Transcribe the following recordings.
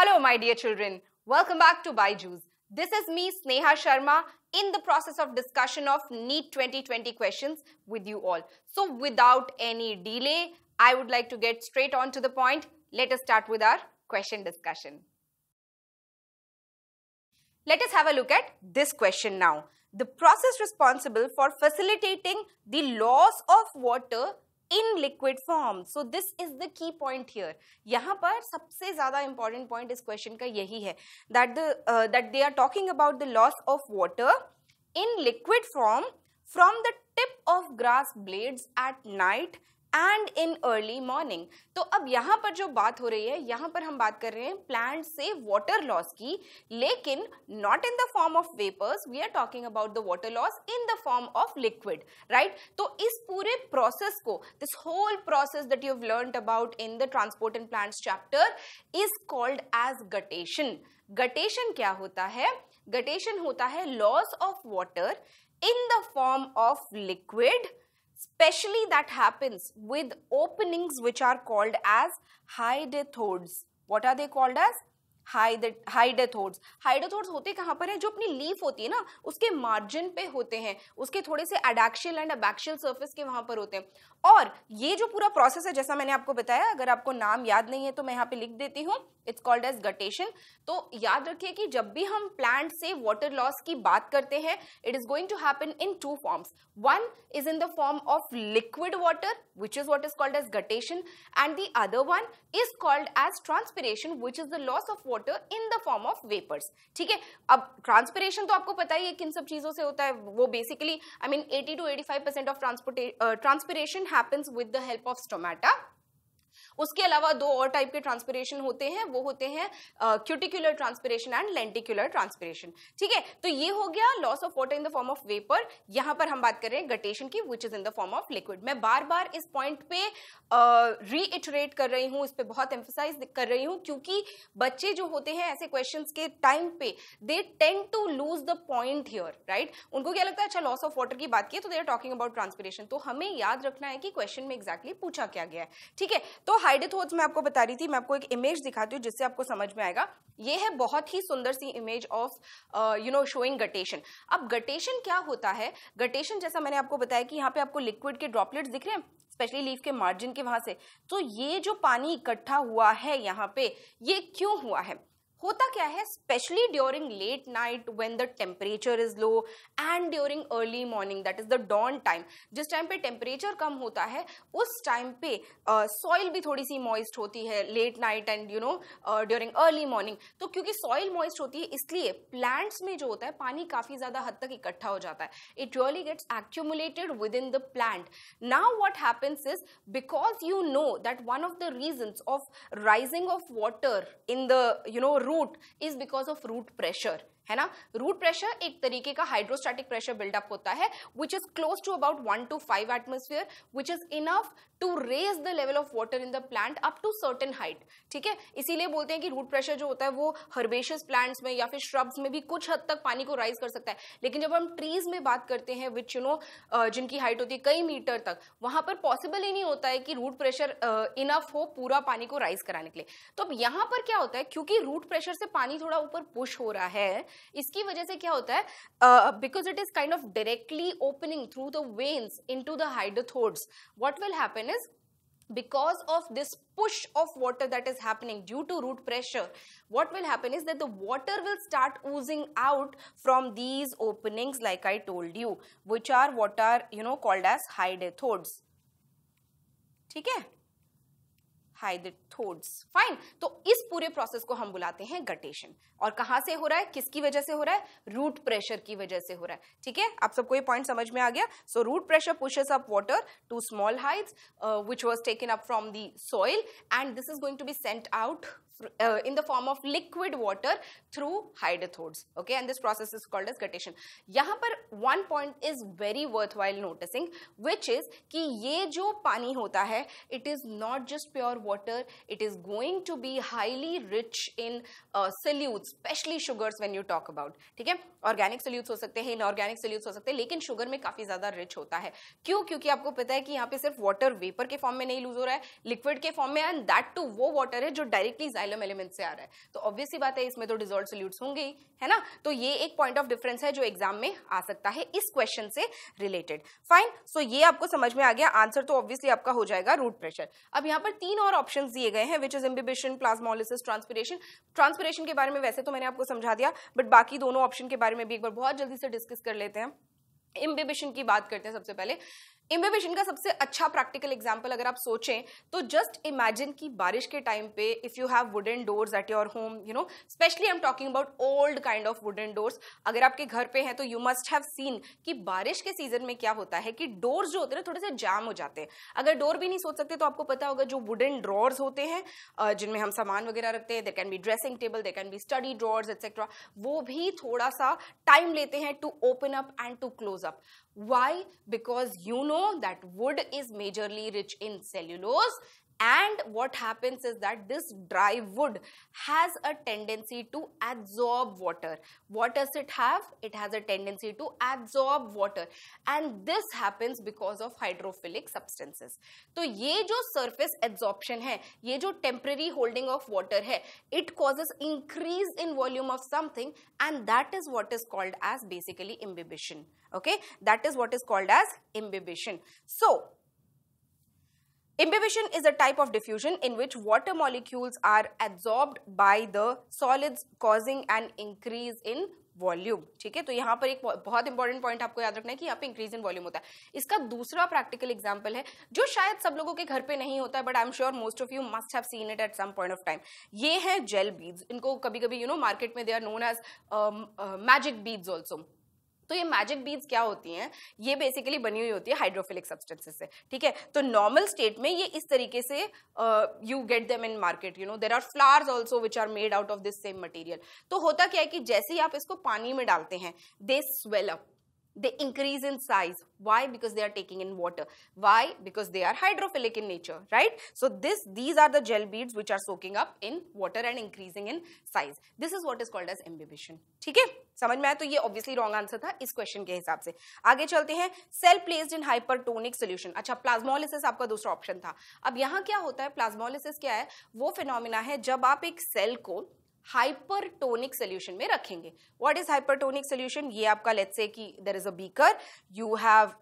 Hello, my dear children. Welcome back to Byju's. This is me, Sneha Sharma, in the process of discussion of NEET 2020 questions with you all. So, without any delay, I would like to get straight on to the point. Let us start with our question discussion. Let us have a look at this question now. The process responsible for facilitating the loss of water in liquid form so this is the key point here यहाँ पर सबसे ज्यादा important point इस question का यही है that the that they are talking about the loss of water in liquid form from the tip of grass blades at night and in early morning तो अब यहाँ पर जो बात हो रही है यहाँ पर हम बात कर रहे हैं प्लांट से वॉटर लॉस की लेकिन not in the form of vapours we are talking about the water loss in the form of liquid right तो इस पूरे प्रोसेस को this whole process that you have learn about in the transport and plant chapter is called as guttation guttation क्या होता है guttation होता है loss of water in the form of liquid Especially that happens with openings which are called as hydethodes. What are they called as? Hydathodes hydathodes होते कहाँ पर हैं जो अपनी लीफ होती है ना उसके मार्जिन पे होते हैं उसके थोड़े से अडैक्शियल एंड अबैक्शियल सर्फेस के वहाँ पर होते हैं और ये जो पूरा प्रोसेस है जैसा मैंने आपको बताया अगर आपको नाम याद नहीं है तो मैं यहाँ पे लिख देती हूँ इट्स कॉल्ड एज गटेशन तो याद रखिए कि जब भी हम प्लांट से वाटर लॉस की बात करते हैं it is going to happen in two forms one is in the form of liquid water which is what is called as guttation and the other one is called as transpiration which is the loss of water water in the form of vapours ठीक है अब transpiration तो आपको पता ही है किन सब चीज़ों से होता है वो basically I mean 80 to 85 percent of transport transpiration happens with the help of stomata उसके अलावा दो और टाइप के ट्रांसपिरेशन होते हैं वो होते हैं cuticular transpiration and lenticular transpiration ठीक है तो ये हो गया loss of water in the form of vapour यहाँ पर हम बात कर रहे हैं गटेशन की which is in the form of liquid मैं बार बार इस पॉइंट पे रीइटरेट uh, कर रही हूँ इस पर बहुत एम्फोसाइज कर रही हूँ क्योंकि बच्चे जो होते हैं ऐसे क्वेश्चन के टाइम पे they tend to lose the point here right उनको क्या लगता है अच्छा लॉस ऑफ वाटर की बात की तो they are talking about transpiration तो हमें याद रखना है कि क्वेश्चन में एग्जैक्टली exactly पूछा क्या गया है ठीक है तो हाइडे थोट्स तो मैं आपको बता रही थी मैं आपको एक इमेज दिखाती हूँ जिससे आपको समझ में आएगा ये है बहुत ही सुंदर सी image of you know showing guttation अब गटेशन क्या होता है गटेशन जैसा मैंने आपको बताया कि यहाँ पे आपको लिक्विड के ड्रॉपलेट्स दिख रहे हैं स्पेशली लीफ के मार्जिन के वहां से तो ये जो पानी इकट्ठा हुआ है यहाँ पे ये क्यों हुआ है होता क्या है specially during late night when the temperature is low and during early morning that is the dawn time जिस टाइम पे टेम्परेचर कम होता है उस टाइम पे सॉइल uh, भी थोड़ी सी मॉइस्ट होती है late night and you know during early morning तो क्योंकि सॉइल मॉइस्ट होती है इसलिए प्लांट्स में जो होता है पानी काफ़ी ज़्यादा हद तक इकट्ठा हो जाता है it really gets accumulated within the plant now what happens is because you know that one of the reasons of rising of water in the you know root is because of root pressure है ना root pressure एक तरीके का hydrostatic pressure buildup होता है which is close to about one two five atmosphere which is enough to raise the level of water in the plant up to certain height ठीक है इसीलिए बोलते हैं कि रूट प्रेशर जो होता है वो हर्बेशियस प्लांट्स में या फिर श्रब्स में भी कुछ हद तक पानी को राइज कर सकता है लेकिन जब हम ट्रीज में बात करते हैं विच यू नो जिनकी हाइट होती है कई मीटर तक वहां पर पॉसिबल ही नहीं होता है कि रूट प्रेशर इनफ हो पूरा पानी को राइज कराने के लिए तो अब यहाँ पर क्या होता है क्योंकि रूट प्रेशर से पानी थोड़ा ऊपर पुश हो रहा है इसकी वजह से क्या होता है because it is kind of directly opening through the veins into the hydathodes what will happen is because of this push of water that is happening due to root pressure what will happen is that the water will start oozing out from these openings like i told you which are what are you know called as hydrathodes theek hai hydrathodes होड्स fine तो इस पूरे process को हम बुलाते हैं guttation और कहां से हो रहा है किसकी वजह से हो रहा है रूट प्रेशर की वजह से हो रहा है ठीक है आप सबको ये पॉइंट समझ में आ गया so root pressure pushes up water to small heights which was taken up from the soil and this is going to be sent out in the form of liquid water through hydathodes okay and this process is called as guttation यहां पर one point is very worthwhile noticing which is कि ये जो पानी होता है it is not just pure water it is going to be highly rich in uh, specially sugars when you talk about ठीक है ऑर्गेनिक सोल्यूट्स हो सकते हैं इनऑर्गेनिक सोल्यूट्स हो सकते हैं लेकिन शुगर में काफी ज्यादा रिच होता है क्यों क्योंकि आपको पता है कि यहाँ पे सिर्फ वाटर वेपर के फॉर्म में नहीं लूज हो रहा है लिक्विड के फॉर्म में एंड दैट टू वो वाटर है जो डायरेक्टली जाइलम एलिमेंट से आ रहा है तो ऑब्वियसली बात है इसमें तो डिजोल्व सोल्यूट्स होंगे ही है ना तो ये एक पॉइंट ऑफ डिफरेंस है जो एग्जाम में आ सकता है इस क्वेश्चन से रिलेटेड फाइन सो ये आपको समझ में आ गया आंसर तो ऑब्वियसली आपका हो जाएगा रूट प्रेशर अब यहाँ पर तीन और ऑप्शन दिए गए गए हैं which is imbibition plasmolysis transpiration transpiration के बारे में वैसे तो मैंने आपको समझा दिया बट बाकी दोनों ऑप्शन के बारे में भी एक बार बहुत जल्दी से डिस्कस कर लेते हैं इम्बिबिशन की बात करते हैं सबसे पहले इम्बेबिशन का सबसे अच्छा प्रैक्टिकल एग्जाम्पल अगर आप सोचें तो जस्ट इमेजिन कि बारिश के टाइम पे if you have wooden doors at your home you know specially I am talking about old kind of wooden doors अगर आपके घर पे हैं तो यू मस्ट हैव सीन कि बारिश के सीजन में क्या होता है कि डोर्स जो होते हैं थोड़े से जाम हो जाते हैं अगर डोर भी नहीं सोच सकते तो आपको पता होगा जो वुडन ड्रॉर्स होते हैं जिनमें हम सामान वगैरह रखते हैं there can be dressing table there can be study drawers etcetera वो भी थोड़ा सा टाइम लेते हैं to open up and to close up Why? Because you know that wood is majorly rich in cellulose and what happens is that this dry wood has a tendency to absorb water what does it have it has a tendency to absorb water and this happens because of hydrophilic substances So, ये जो surface adsorption है ये जो temporary holding of water है it causes increase in volume of something and that is what is called as basically imbibition okay that is what is called as imbibition so Imbibition is a type of diffusion in which water molecules are absorbed by the solids causing an increase in volume ठीक है तो यहाँ पर एक बहुत important point आपको याद रखना है कि यहाँ पे इंक्रीज इन वॉल्यूम होता है इसका दूसरा प्रैक्टिकल एग्जाम्पल है जो शायद सब लोगों के घर पे नहीं होता है but I am sure most of you must have seen it at some point of time ये है जेल बीड्स इनको कभी कभी यू नो मार्केट में they are known as magic beads also तो ये मैजिक बीड्स क्या होती हैं ये बेसिकली बनी हुई होती है हाइड्रोफिलिक सब्सटेंसेस से ठीक है तो नॉर्मल स्टेट में ये इस तरीके से you get them in market you know there are flowers also which are made out of this same material तो होता क्या है कि जैसे ही आप इसको पानी में डालते हैं they swell up they increase in size. Why? Because they are taking in water. Why? Because they are hydrophilic in nature, right? So this, these are the gel beads which are soaking up in water and increasing in size. This is what is called as imbibition. theek hai samajh mein aaya to ye obviously wrong answer tha is question ke hisab se aage chalte hain cell placed in hypertonic solution acha plasmolysis aapka dusra option tha ab yahan kya hota hai plasmolysis kya hai wo phenomena hai jab aap ek cell ko hypertonic solution में रखेंगे what is hypertonic solution ये आपका let's say कि there is a beaker you have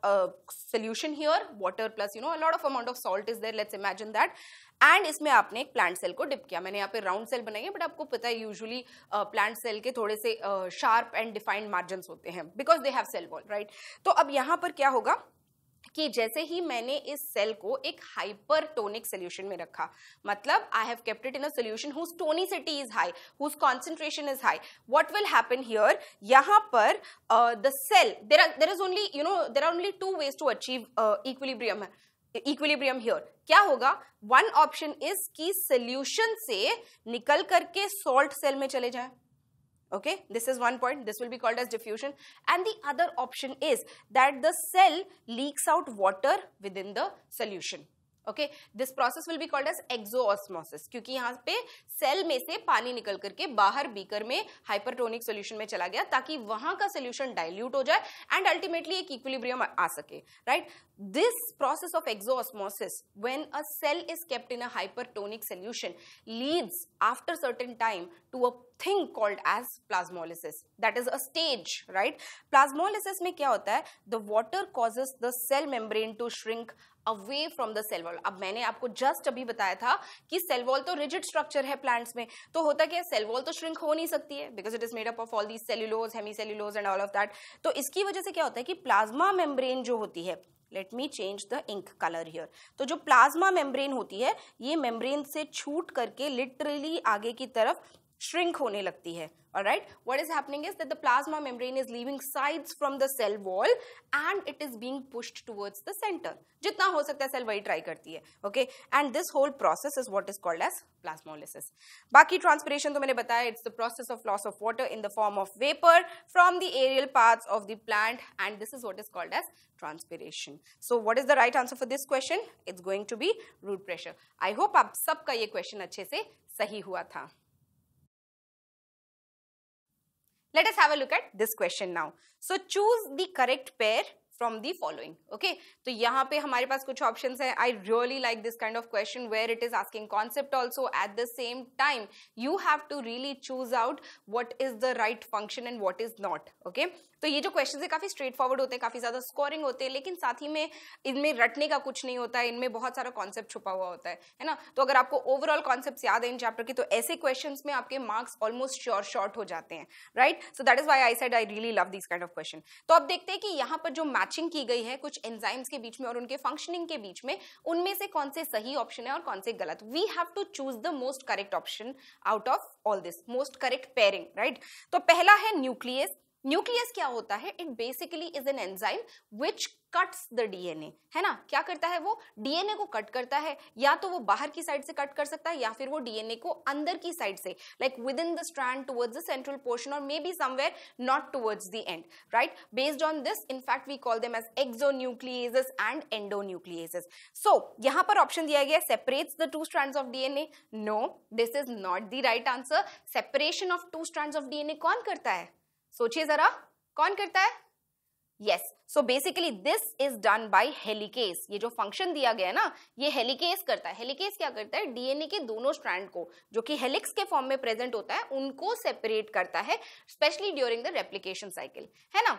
solution here water plus you know lot of amount of salt is there let's imagine that and इसमें आपने एक plant cell को dip किया मैंने यहाँ पे राउंड सेल बनाई है बट आपको पता है यूजुअली प्लांट सेल के थोड़े से शार्प एंड डिफाइंड मार्जिन होते हैं because they have cell wall right तो अब यहाँ पर क्या होगा कि जैसे ही मैंने इस सेल को एक हाइपरटोनिक सोल्यूशन में रखा मतलब I have kept it in a solution whose tonicity is high whose concentration is high what will happen here यहाँ पर the cell there are there is only you know there are only two ways to achieve equilibrium equilibrium here क्या होगा one option is कि solution से निकल करके salt cell में चले जाए okay this is one point this will be called as diffusion and the other option is that the cell leaks out water within the solution okay this process will be called as exosmosis क्योंकि यहाँ पे cell में से पानी निकल करके बाहर beaker में हाइपरटोनिक सोल्यूशन में चला गया ताकि वहां का सोल्यूशन डायल्यूट हो जाए एंड अल्टीमेटली एक इक्विलिब्रियम आ सके right this process of exosmosis when a cell is kept in a hypertonic solution leads after certain time to a thing called as plasmolysis that is a stage right plasmolysis में क्या होता है the water causes the cell membrane to shrink away from the cell wall अब मैंने आपको just अभी बताया था कि सेल वॉल तो रिजिड स्ट्रक्चर है प्लांट्स में तो होता क्या सेल वॉल तो श्रिंक हो नहीं सकती है because it is made up of all these cellulose hemicellulose and all of that तो इसकी वजह से क्या होता है कि प्लाज्मा मेम्ब्रेन जो होती है let me change the ink colour here तो जो प्लाज्मा मेम्ब्रेन होती है ये मेम्ब्रेन से छूट करके लिटरली आगे की तरफ shrink hone lagti hai all right what is happening is that the plasma membrane is leaving sides from the cell wall and it is being pushed towards the center jitna ho sakta hai cell wahi try karti hai okay and this whole process is what is called as plasmolysis baki transpiration to maine bataya it's the process of loss of water in the form of vapor from the aerial parts of the plant and this is what is called as transpiration so what is the right answer for this question it's going to be root pressure i hope aap sabka ye question acche se sahi hua tha Let us have a look at this question now. So choose the correct pair from the following okay तो यहाँ पे हमारे पास कुछ option है I really like this kind of question where it is asking concept also at the same time you have to really choose out what is the right function and what is not okay तो ये जो question है काफी straight forward होते हैं काफी ज्यादा scoring होते हैं लेकिन साथ ही में इनमें रटने का कुछ नहीं होता है इनमें बहुत सारा कॉन्सेप्ट छुपा हुआ होता है है ना तो अगर आपको ओवरऑल कॉन्सेप्ट याद है इन चैप्टर की तो ऐसे क्वेश्चन में आपके मार्क्स ऑलमोस्ट श्योर शॉर्ट हो जाते हैं right so that is why I said I really love this kind of question तो आप देखते हैं कि यहाँ पर जो मैथ मैचिंग की गई है कुछ एंजाइम्स के बीच में और उनके फंक्शनिंग के बीच में उनमें से कौन से सही ऑप्शन है और कौन से गलत we have to choose the most correct option out of all this most correct pairing right तो पहला है न्यूक्लियस न्यूक्लियस क्या होता है it basically is an enzyme which cuts the DNA है ना क्या करता है वो डीएनए को कट करता है या तो वो बाहर की साइड से कट कर सकता है या फिर वो डीएनए को अंदर की साइड से like within the strand towards the central portion और maybe somewhere not towards the end right based on this in fact we call them as exonuclease and endonuclease so यहां पर option दिया गया separates the two strand of DNA no this is not the right answer separation of two strand of DNA कौन करता है सोचिए जरा कौन करता है yes so basically this is done by helicase ये जो फंक्शन दिया गया है ना ये हेलिकेस करता है हेलिकेस क्या करता है डीएनए के दोनों स्ट्रैंड को जो कि हेलिक्स के फॉर्म में प्रेजेंट होता है उनको सेपरेट करता है specially during the replication cycle है ना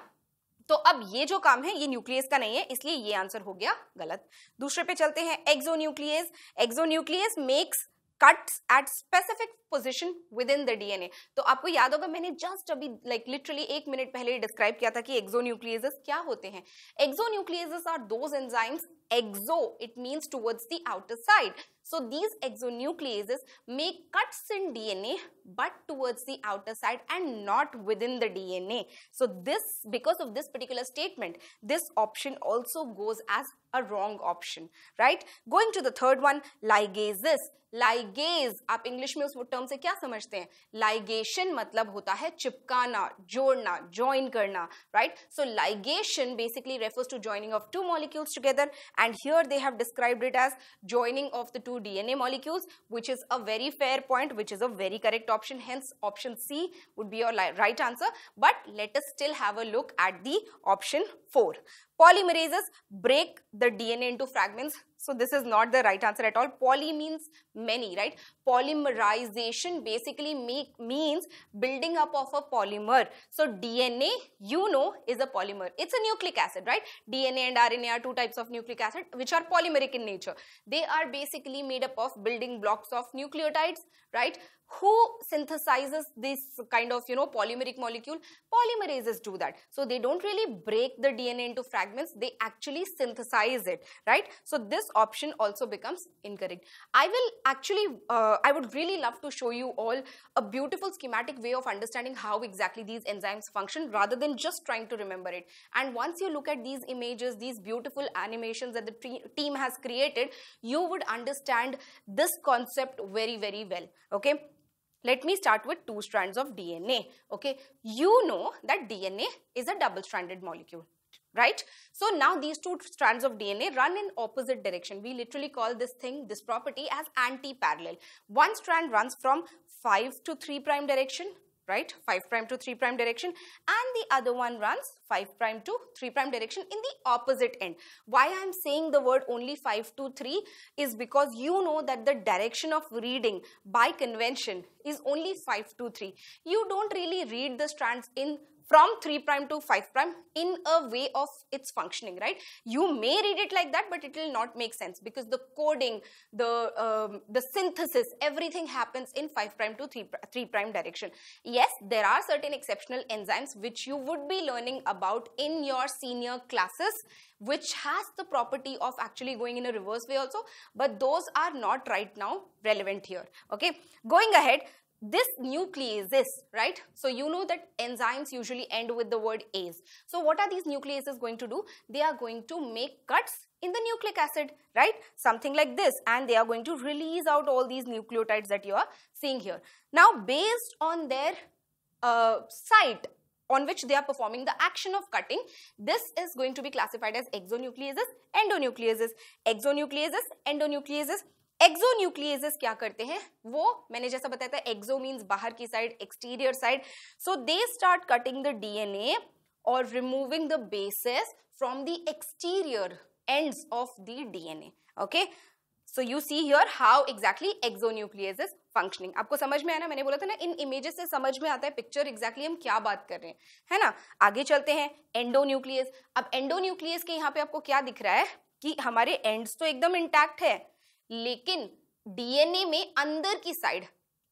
तो अब ये जो काम है ये न्यूक्लियस का नहीं है इसलिए ये आंसर हो गया गलत दूसरे पे चलते हैं exonuclease exonuclease makes cuts at specific position within the DNA तो आपको याद होगा मैंने जस्ट अभी लाइक like, लिटरली एक मिनट पहले डिस्क्राइब किया था कि एक्सोन्यूक्लियजेस क्या होते हैं exonucleases are those enzymes exo it means towards the outer side so these exonucleases make cuts in dna but towards the outer side and not within the dna so this because of this particular statement this option also goes as a wrong option right going to the third one ligases ligase आप English में उस term से क्या समझते हैं ligation मतलब होता है चिपकाना जोड़ना ज्वाइन करना right so ligation basically refers to joining of two molecules together and here they have described it as joining of the two DNA molecules which is a very fair point which is a very correct option hence option C would be your right answer but let us still have a look at the option 4 polymerases break the DNA into fragments So this is not the right answer at all. Poly means many, right? Polymerization basically make, means building up of a polymer. So DNA, you know, is a polymer. It's a nucleic acid, right? DNA and RNA are two types of nucleic acid which are polymeric in nature. They are basically made up of building blocks of nucleotides, right? who synthesizes this kind of you know polymeric molecule polymerases do that so they don't really break the dna into fragments they actually synthesize it right so this option also becomes incorrect i will actually uh, i would really love to show you all a beautiful schematic way of understanding how exactly these enzymes function rather than just trying to remember it and once you look at these images these beautiful animations that the team has created you would understand this concept very very well okay let me start with two strands of DNA. Okay, you know that DNA is a double-stranded molecule right? So now these two strands of DNA run in opposite direction. We literally call this thing, this property as anti-parallel. One strand runs from 5 to 3 prime direction right 5 prime to 3 prime direction and the other one runs 5 prime to 3 prime direction in the opposite end why i'm saying the word only 5 to 3 is because you know that the direction of reading by convention is only 5 to 3 you don't really read the strands in from 3 prime to 5 prime in a way of its functioning, right? You may read it like that, but it will not make sense because the coding, the, um, the synthesis, everything happens in 5 prime to 3, 3 prime direction. Yes, there are certain exceptional enzymes which you would be learning about in your senior classes, which has the property of actually going in a reverse way also, but those are not right now relevant here, okay? Going ahead, this nucleases, right? So you know that enzymes usually end with the word ase. So what are these nucleases going to do? They are going to make cuts in the nucleic acid, right? Something like this and they are going to release out all these nucleotides that you are seeing here. Now based on their uh, site on which they are performing the action of cutting, this is going to be classified as exonucleases, endonucleases, exonucleases, endonucleases, exonucleases क्या करते हैं वो मैंने जैसा बताया था एक्सो means बाहर की side exterior side so they start cutting the DNA और removing the bases from the exterior ends of the okay so you see see how exactly exactly exonuclease is functioning आपको समझ में आना मैंने बोला था ना इन इमेजेस से समझ में आता है पिक्चर एग्जैक्टली exactly हम क्या बात कर रहे हैं है ना आगे चलते हैं एंडोन्यूक्लियस अब एंडोन्यूक्लियस के यहाँ पे आपको क्या दिख रहा है कि हमारे एंड्स तो एकदम इंटैक्ट है लेकिन डीएनए में अंदर की side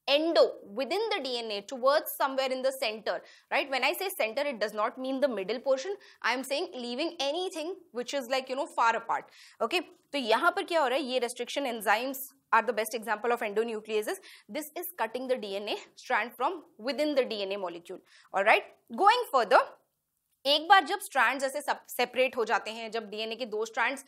endo within the DNA worth somewhere in the center right when I say center it does not mean the middle portion I am saying leaving anything which is like you know far apart okay तो यहां पर क्या हो रहा है ये restriction enzymes are the best example of endonuclease this is cutting the DNA strand from within the DNA molecule और right going for एक बार जब स्ट्रैंड जैसे सेपरेट हो जाते हैं जब डीएनए के दो स्ट्रैंड्स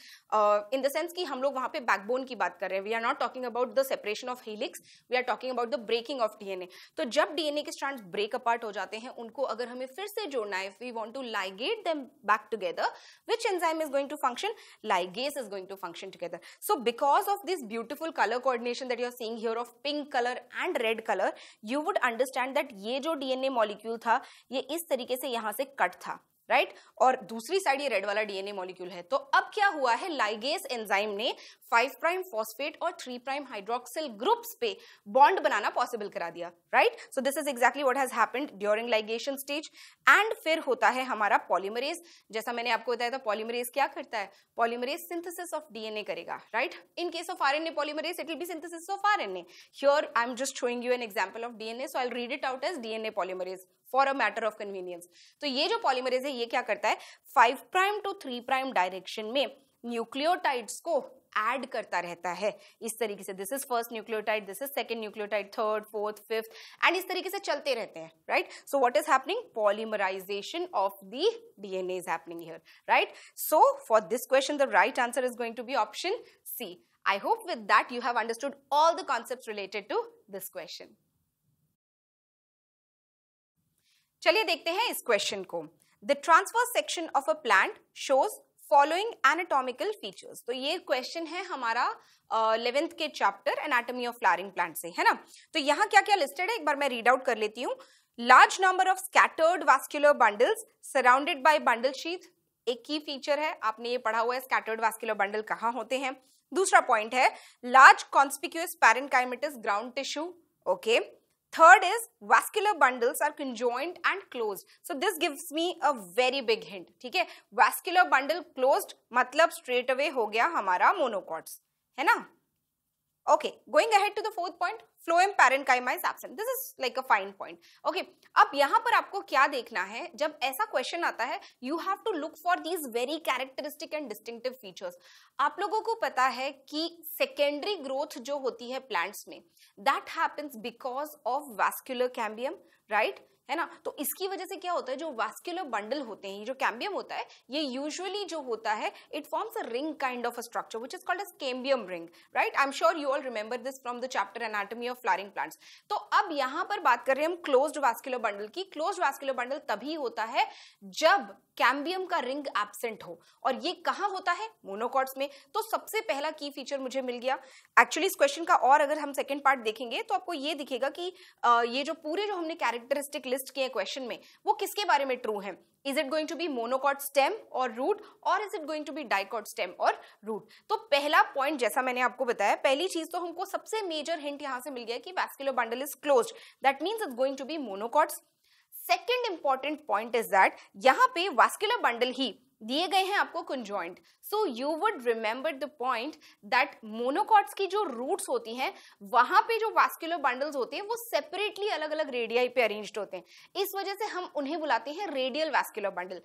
इन द सेंस कि हम लोग वहाँ पे बैकबोन की बात कर रहे हैं we are not talking about the separation of helix we are talking about the breaking of DNA तो जब डीएनए के स्ट्रैंड्स ब्रेक अपार्ट हो जाते हैं उनको अगर हमें फिर से जोड़ना है we want to ligate them back together which enzyme is going to function ligase is going to function together so because of this beautiful colour coordination that you are seeing here of pink colour and red colour you would understand that ये जो DNA molecule था ये इस तरीके से यहाँ से cut था राइट right? और दूसरी साइड ये रेड वाला डीएनए मॉलिक्यूल है तो अब क्या हुआ है लाइगेस एंजाइम ने फाइव प्राइम फॉस्फेट और थ्री प्राइम हाइड्रोक्सिल ग्रुप्स पे बॉन्ड बनाना पॉसिबल करा दिया right so this is exactly what has happened during ligation stage and फिर होता है हमारा पॉलीमरेज जैसा मैंने आपको बताया था पॉलीमरेज क्या करता है पॉलीमरेज सिंथेसिस ऑफ डीएनए करेगा right in case of RNA polymerase it will be synthesis of RNA here I am just showing you an example of DNA so I will read it out as DNA polymerase for a matter of convenience तो ये जो polymerase है ये क्या करता है five prime to three prime direction में nucleotides को एड करता रहता है इस तरीके से this is first nucleotide this is second nucleotide third fourth fifth and इस तरीके से चलते रहते हैं right so what is happening polymerization of the DNA is happening here right so for this question the right answer is going to be option C I hope with that you have understood all the concept related to this question चलिए देखते हैं इस question को the transfer section of a plant shows following anatomical features तो ये question है हमारा eleventh uh, के chapter anatomy of flowering plant से है ना तो यहाँ क्या क्या लिस्टेड है एक बार मैं रीड आउट कर लेती हूँ large number of scattered vascular bundles surrounded by bundle sheath एक की फीचर है आपने ये पढ़ा हुआ है स्कैटर्ड वास्क्यूलर बंडल कहाँ होते हैं दूसरा पॉइंट है large conspicuous parenchymatous ground tissue okay okay. Third is vascular bundles are conjoined and closed. So this gives me a very big hint. theek hai Vascular bundle closed matlab straight away ho gaya hamara monocots. hai na Okay, going ahead to the fourth point, phloem parenchyma is absent. This is like a fine point. Okay, अब यहाँ पर आपको क्या देखना है जब ऐसा question आता है you have to look for these very characteristic and distinctive features आप लोगों को पता है कि सेकेंडरी ग्रोथ जो होती है प्लांट्स में that happens because of vascular cambium right है ना तो इसकी वजह से क्या होता है जो वास्क्यूलर बंडल होते हैं जो कैम्बियम होता है ये यूजुअली जो होता है it forms a ring kind of a structure which is called as cambium ring right I am sure you all remember this from the chapter anatomy of flowering plants तो अब यहां पर बात कर रहे हैं हम क्लोज्ड वास्क्यूलर बंडल की क्लोज्ड वास्क्यूलर बंडल तभी होता है जब कैम्बियम का रिंग एबसेंट हो और ये कहाँ होता है मोनोकॉट्स में तो सबसे पहला की फीचर मुझे मिल गया एक्चुअली इस क्वेश्चन का और अगर हम सेकेंड पार्ट देखेंगे तो आपको ये दिखेगा कि ये जो पूरे जो हमने कैरेक्टरिस्टिक लिस्ट किए क्वेश्चन में वो किसके बारे में ट्रू है is it going to be monocot stem और रूट और is it going to be dicot stem और रूट तो पहला पॉइंट जैसा मैंने आपको बताया पहली चीज तो हमको सबसे मेजर हिंट यहां से मिल गया कि vascular bundle is close that means is going to be monocots second important point is that यहाँ पे वास्कुलर बंडल ही दिए गए हैं आपको conjoint so you would remember the point that monocots की जो रूट्स होती हैं वहां पे जो वास्क्यूलर बंडल्स होते हैं वो सेपरेटली अलग अलग रेडियाई पे अरेंज होते हैं इस वजह से हम उन्हें बुलाते हैं radial vascular bundle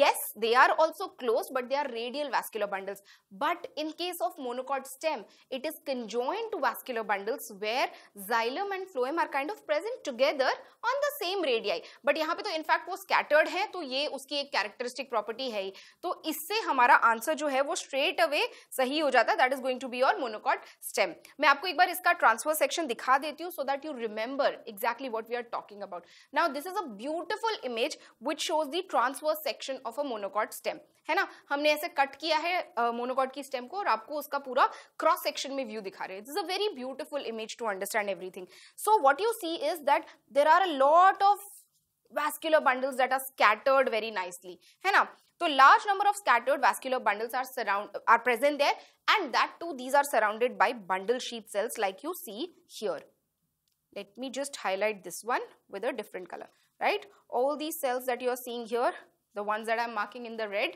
yes they are also close but they are radial vascular bundles but in case of monocot stem it is conjoint vascular bundles where xylem and phloem are kind of present together on the same radii but यहाँ पे तो in fact वो scattered है तो ये उसकी एक characteristic property है ही तो इससे हमारा आंसर जो जो है वो स्ट्रेट अवे सही हो जाता है that is going to be your monocot stem मैं आपको एक बार इसका ट्रांसफर सेक्शन दिखा देती हूँ so that you remember exactly what we are talking about now this is a beautiful image which shows the transfer section of a monocot stem है ना हमने ऐसे कट किया है मोनोकॉट uh, की स्टेम को और आपको उसका पूरा क्रॉस सेक्शन में व्यू दिखा रहे हैं this a very beautiful image to understand everything so what you see is that there are a lot of vascular bundles that are scattered very nicely है ना So large number of scattered vascular bundles are, surround, are present there and that too these are surrounded by bundle sheath cells like you see here. Let me just highlight this one with a different color, right? All these cells that you are seeing here, the ones that I'm marking in the red,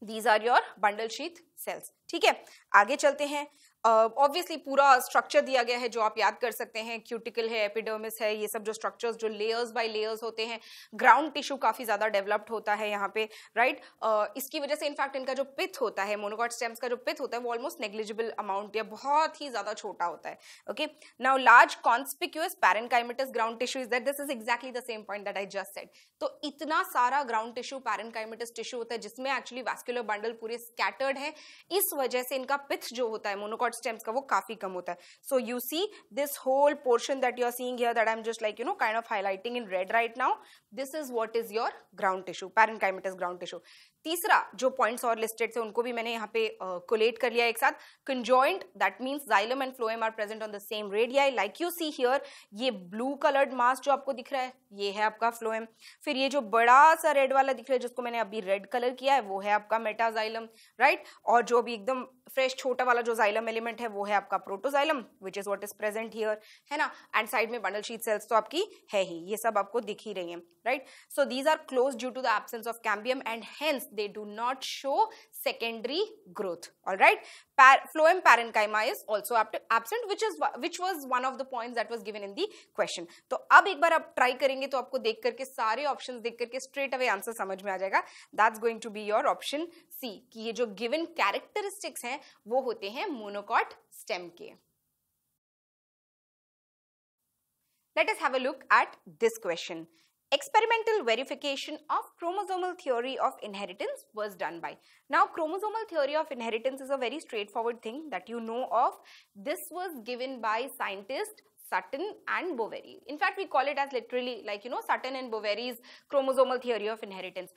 these are your bundle sheath cells ठीक है आगे चलते हैं obviously uh, पूरा structure दिया गया है जो आप याद कर सकते हैं क्यूटिकल है एपिडर्मिस है ये सब जो स्ट्रक्चर्स जो लेयर्स बाय लेयर्स होते हैं ग्राउंड टिश्यू काफ़ी ज़्यादा डेवलप्ड होता है यहाँ पे राइट right? uh, इसकी वजह से इनफैक्ट इनका जो पिथ होता है मोनोकॉट स्टेम्स का जो पिथ होता है वो ऑलमोस्ट नेग्लिजिबल अमाउंट या बहुत ही ज़्यादा छोटा होता है okay now large conspicuous parenchymatous ground tissue is that this is exactly the same point that I just said तो इतना सारा ग्राउंड टिश्यू पैरेंकाइमेटिस टिश्यू होता है जिसमें एक्चुअली वैस्कुलर बंडल पूरे स्कैटर्ड है इस वजह से इनका पिथ जो होता है मोनोकॉट स्टेम्स का वो काफी कम होता है so you see this whole portion that you are seeing here that I am just like you know kind of highlighting in red right now this is what is your ground tissue parent ground tissue तीसरा जो points और listed थे उनको भी मैंने यहाँ पे collate uh, कर लिया एक साथ conjoint that means xylem and phloem are present on the same radii like you see here ये ब्लू कलर्ड मास जो आपको दिख रहा है ये है आपका फ्लोएम फिर ये जो बड़ा सा रेड वाला दिख रहा है जिसको मैंने अभी रेड कलर किया है वो है आपका मेटाजाइलम राइट right? और जो अभी एकदम फ्रेश छोटा वाला जो जाइलम एलिमेंट है वो है आपका protoxylem which is what is present here है ना एंड साइड में बंडल शीट सेल्स तो आपकी है ही ये सब आपको दिख ही रही है right so these are close due to the absence of cambium and hence they do not show secondary growth. All right. Par phloem parenchyma is also absent, which is which was one of the points that was given in the question. to ab ek bar आप try करेंगे तो आपको देख करके sare options देख करके straight away answer samajh mein aa jayega That's going to be your option C ki ye jo given characteristics hain wo hote hain monocot stem ke Let us have a look at this question. Experimental verification of chromosomal theory of inheritance was done by. Now, chromosomal theory of inheritance is a very straightforward thing that you know of. This was given by scientist Sutton and Boveri. In fact, we call it as literally like you know Sutton and Boveri's chromosomal theory of inheritance.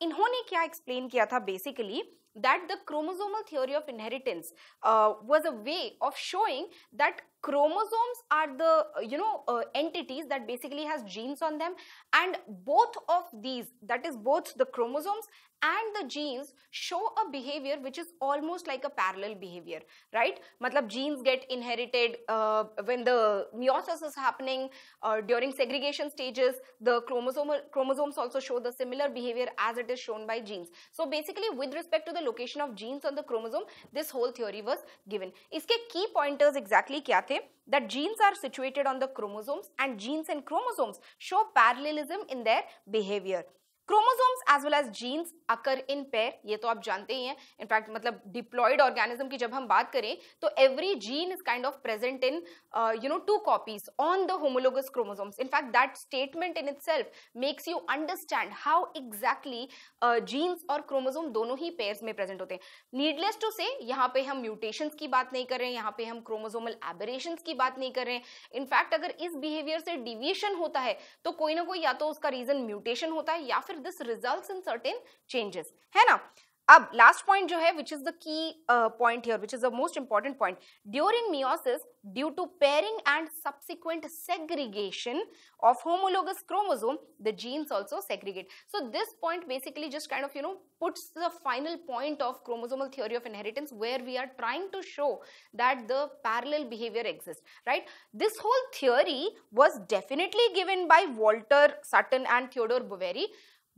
in इन्होंने क्या explain kiya था basically that the chromosomal theory of inheritance uh, was a way of showing that chromosomes are the uh, you know uh, entities that basically has genes on them and both of these that is both the chromosomes and the genes show a behavior which is almost like a parallel behavior right matlab genes get inherited uh, when the meiosis is happening uh, during segregation stages the chromosomal chromosomes also show the similar behavior as it is shown by genes so basically with respect to the location of genes on the chromosome this whole theory was given iske key pointers exactly kya that genes are situated on the chromosomes and genes and chromosomes show parallelism in their behavior. Chromosomes as well as genes occur in pair ये तो आप जानते ही हैं in fact मतलब diploid organism की जब हम बात करें तो every gene is kind of present in you know two copies on the homologous chromosomes in fact that statement in it makes you understand how exactly genes और क्रोमोजोम दोनों ही पेयर्स में प्रेजेंट होते हैं नीडलेस टू से यहाँ पे हम म्यूटेशंस की बात नहीं कर रहे हैं यहाँ पे हम क्रोमोजोमल एबरेशन की बात नहीं कर रहे हैं इनफैक्ट अगर इस बिहेवियर से डिविएशन होता है तो कोई ना कोई या तो उसका रीजन म्यूटेशन होता है या फिर This results in certain changes, changes है ना अब लास्ट पॉइंट जो है which is the key point here, which is the most important point. During meiosis, due to pairing and subsequent segregation of homologous chromosome the genes also segregate so this point basically just kind of you know puts the final point of chromosomal theory of inheritance where we are trying to show that the parallel behavior exists right this whole theory was definitely given by Walter Sutton and Theodore Boveri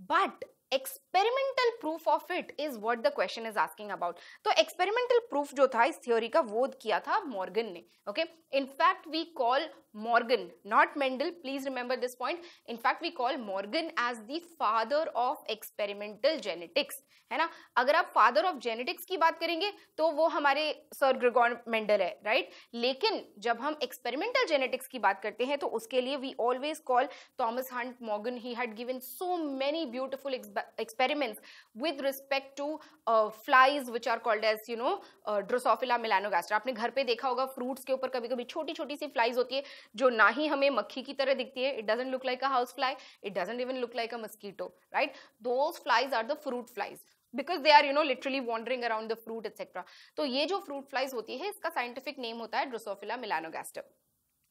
but experimental proof of it is what the question is asking about तो experimental proof जो था इस theory का वोध किया था Morgan ने okay in fact we call Morgan not Mendel please remember this point in fact we call Morgan as the father of experimental genetics है ना अगर आप फादर ऑफ जेनेटिक्स की बात करेंगे तो वो हमारे सर ग्रेगोर मेंडल है राइट right? लेकिन जब हम एक्सपेरिमेंटल जेनेटिक्स की बात करते हैं तो उसके लिए we always call Thomas Hunt Morgan he had given so many beautiful experiments with respect to uh, flies which are called as you know uh, drosophila melanogaster आपने घर पे देखा होगा फ्रूट्स के ऊपर कभी कभी छोटी छोटी सी फ्लाइज होती है जो ना ही हमें मक्खी की तरह दिखती है it doesn't look like a house fly it doesn't even look like a mosquito right those flies are the fruit flies because they are you know literally wandering around the fruit et cetera तो ये जो fruit flies होती है इसका scientific name होता है Drosophila melanogaster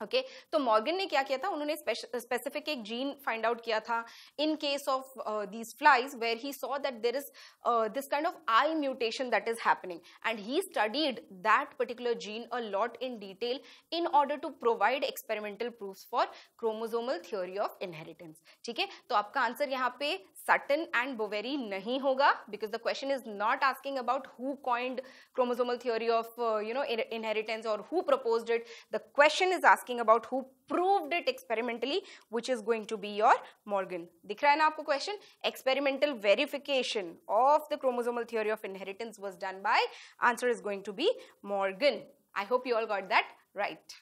okay okay, तो Morgan ने क्या किया था उन्होंने स्पेसिफिक एक जीन फाइंड आउट किया था in case of these flies where he saw that there is this kind of eye mutation that is happening and he studied that particular gene a lot in detail in order to provide experimental proofs for chromosomal theory of inheritance ठीक है तो आपका answer यहाँ पे Sutton and Boveri नहीं होगा because the question is not asking about who coined chromosomal theory of you know inheritance और who propose it the question is asking about who proved it experimentally, which is going to be your Morgan. Dikh raha hai na aapko question? Experimental verification of the chromosomal theory of inheritance was done by, answer is going to be Morgan. I hope you all got that right.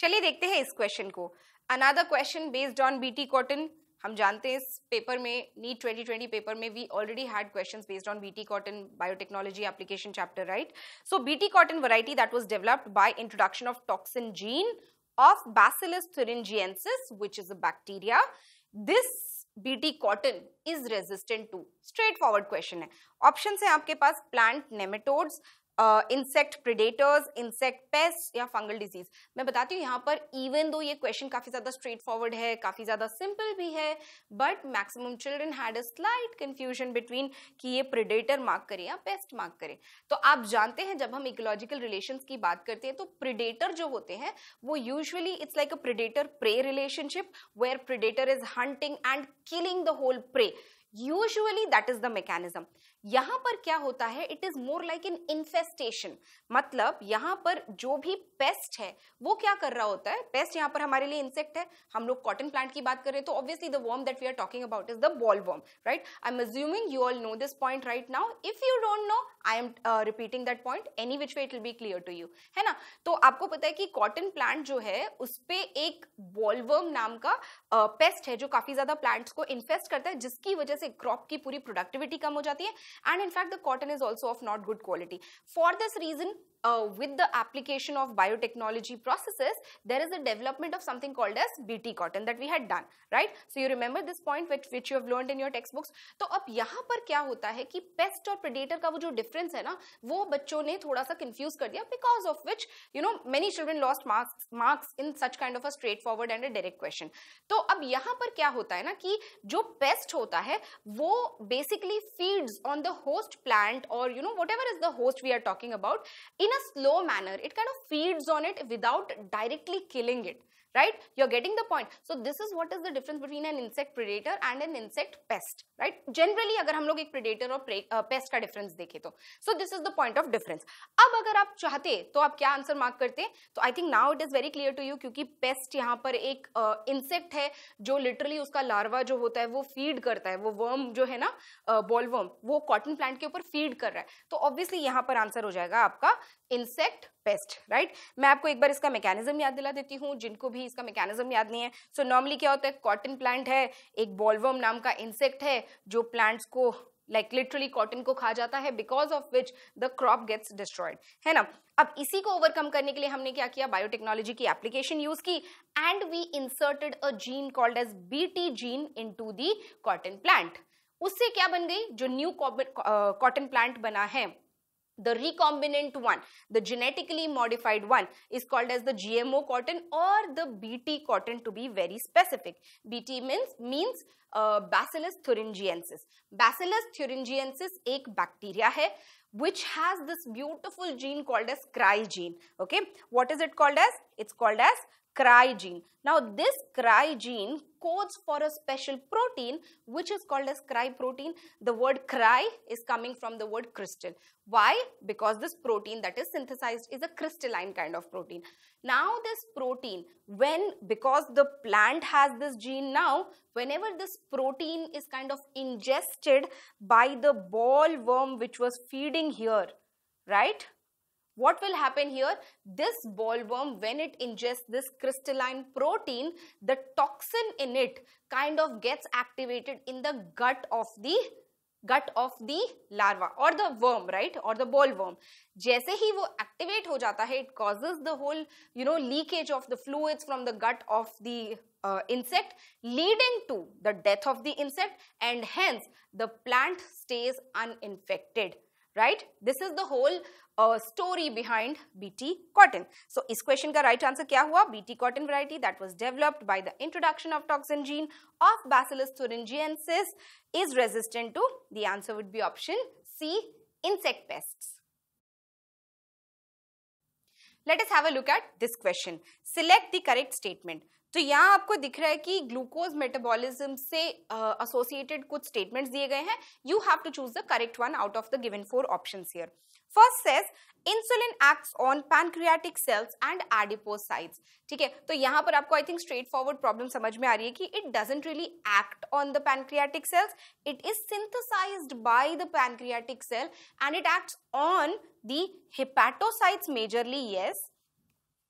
Chaliye dekhte hai is question ko. Another question based on BT cotton. हम जानते हैं इस paper में NEET 2020 paper में we already had questions based on BT cotton biotechnology application chapter right so BT cotton variety that was developed by introduction of toxin gene of bacillus thuringiensis which is a bacteria this BT cotton is resistant to straightforward question है option है आपके पास plant nematodes insect predators insect pest या fungal disease मैं बताती हूँ यहाँ पर इवन दो ये क्वेश्चन काफ़ी ज़्यादा स्ट्रेट फॉरवर्ड है काफ़ी ज़्यादा सिंपल भी है but maximum children had a slight confusion between कि ये प्रिडेटर मार्क करें या पेस्ट मार्क करें तो आप जानते हैं जब हम इकोलॉजिकल रिलेशन की बात करते हैं तो प्रिडेटर जो होते हैं वो usually it's like a predator prey relationship where predator is hunting and killing the whole prey usually that is the mechanism यहां पर क्या होता है it is more like an infestation मतलब यहां पर जो भी पेस्ट है वो क्या कर रहा होता है पेस्ट यहां पर हमारे लिए इंसेक्ट है हम लोग कॉटन प्लांट की बात करें तो obviously the worm that we are talking about is the boll worm right I am assuming you all know this point right now if you don't know I am repeating that point any which way it will be clear to you है ना तो आपको पता है कि cotton plant जो है उस पर एक बॉलवर्म नाम का पेस्ट uh, है जो काफी ज्यादा प्लांट्स को इन्फेस्ट करता है जिसकी वजह से क्रॉप की पूरी प्रोडक्टिविटी कम हो जाती है and in fact the cotton is also of not good quality for this reason uh, with the application of biotechnology processes, there is a development of something called as BT cotton that we had done, right? So you remember this point which, which you have learned in your textbooks. So up यहाँ पर क्या होता है कि pest और predator का difference है ना, वो बच्चों ने थोड़ा सा confuse कर दिया because of which you know many children lost marks in such kind of a straightforward and a direct question. So, अब यहाँ पर क्या होता है ना pest होता है, वो basically feeds on the host plant or you know whatever is the host we are talking about in a slow manner it kind of feeds on it without directly killing it right you're getting the point so this is what is the difference between an insect predator and an insect pest right generally agar hum log ek predator aur uh, pest ka difference dekhe to so this is the point of difference ab agar aap chahte to aap kya answer mark karte तो I think now it is very clear to you kyunki pest yahan par ek uh, insect hai jo literally uska larva jo hota hai wo feed karta hai wo worm jo hai na uh, ball worm wo cotton plant ke upar feed kar raha hai to obviously yahan par answer ho jayega aapka insect pest right मैं आपको एक बार इसका mechanism याद दिला देती हूँ जिनको भी इसका मैकेनिज्म याद नहीं है सो so, नॉर्मली क्या होता है कॉटन प्लांट है एक बॉलवर्म नाम का इंसेक्ट है जो प्लांट्स को लाइक लिटरली कॉटन को खा जाता है because of which the crop gets destroyed है ना अब इसी को ओवरकम करने के लिए हमने क्या किया बायोटेक्नोलॉजी की एप्लीकेशन यूज की and we inserted a gene called as BT gene into the cotton plant उससे क्या बन गई जो न्यू कॉटन प्लांट बना है The recombinant one, the genetically modified one is called as the GMO cotton or the BT cotton to be very specific. BT means, means bacillus thuringiensis bacillus thuringiensis एक bacteria है which has this beautiful gene called as cry gene okay what is it called as it's called as cry gene now this cry gene codes for a special protein which is called as cry protein the word cry is coming from the word crystal why because this protein that is synthesized is a crystalline kind of protein now this protein, when because the plant has this gene now, whenever this protein is kind of ingested by the ball worm which was feeding here, right? What will happen here? This ball worm, when it ingests this crystalline protein, the toxin in it kind of gets activated in the gut of the gut of the larva or the worm right or the ball worm jaise hi wo activate ho jata hai it causes the whole you know leakage of the fluids from the gut of the uh, insect leading to the death of the insect and hence the plant stays uninfected right? This is the whole uh, story behind BT cotton. So, is question correct right answer क्या BT cotton variety that was developed by the introduction of toxin gene of Bacillus thuringiensis is resistant to the answer would be option C insect pests. Let us have a look at this question. Select the correct statement. तो यहाँ आपको दिख रहा है कि glucose metabolism से associated uh, कुछ statements दिए गए हैं you have to choose the correct one out of the given four options here first says insulin acts on pancreatic cells and adipocytes ठीक है तो यहाँ पर आपको I think straightforward problem समझ में आ रही है कि it doesn't really act on the pancreatic cells it is synthesize by the pancreatic cell and it acts on the hepatocytes majorly yes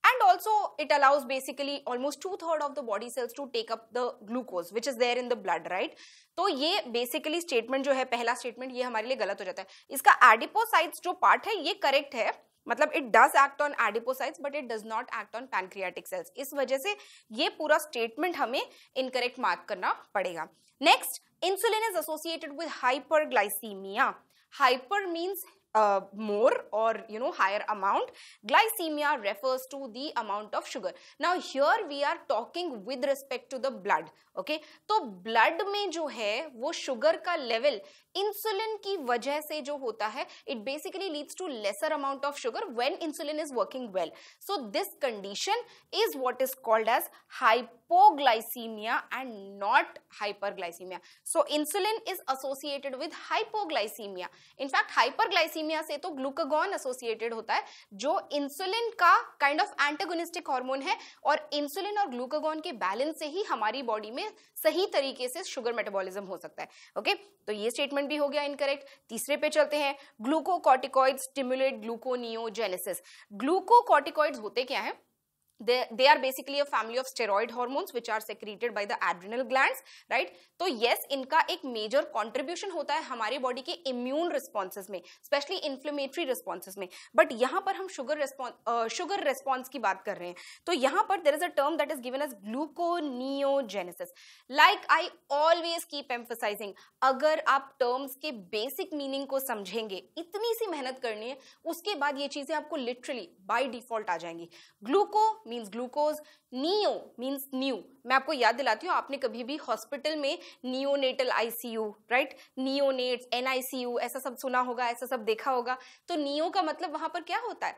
and also it allows basically almost two third of the body cells to take up the glucose which is there in the blood right तो ये basically statement जो है पहला statement ये हमारे लिए गलत हो जाता है इसका adipocytes जो part है ये correct है मतलब it does act on adipocytes but it does not act on pancreatic cells इस वजह से ये पूरा स्टेटमेंट हमें इनकरेक्ट मार्क करना पड़ेगा next insulin is associated with hyperglycemia hyper means uh, more or you know higher amount glycemia refers to the amount of sugar now here we are talking with respect to the blood okay तो blood mein jo hai wo sugar ka level insulin की वजह से जो होता है it basically leads to lesser amount of sugar when insulin is working well so this condition is what is called as hypoglycemia and not hyperglycemia so insulin is associated with hypoglycemia in fact hyperglycemia से तो glucagon associated होता है जो insulin का kind of antagonistic hormone है और insulin और glucagon के बैलेंस से ही हमारी बॉडी में सही तरीके से शुगर मेटाबॉलिज्म हो सकता है ओके okay? तो ये स्टेटमेंट स्टेटमेंट भी हो गया इनकरेक्ट तीसरे पे चलते हैं ग्लूकोकॉटिकॉइड स्टिमुलेट ग्लूकोनियोजेनेसिस ग्लूकोकॉटिकॉइड्स होते क्या है they, they are basically a family of steroid hormones which are secreted by the adrenal glands right तो yes इनका एक major contribution होता है हमारे body के immune responses में especially inflammatory responses में but यहाँ पर हम sugar response uh, sugar response की बात कर रहे हैं तो यहाँ पर there is a term that is given as gluconeogenesis like I always keep emphasizing अगर आप terms के basic meaning को समझेंगे इतनी सी मेहनत करनी है उसके बाद ये चीजें आपको literally by default आ जाएंगी gluco means glucose neo means new मैं आपको याद दिलाती हूँ आपने कभी भी हॉस्पिटल में neonatal ICU right neonates NICU ऐसा सब सुना होगा ऐसा सब देखा होगा तो नियो का मतलब वहां पर क्या होता है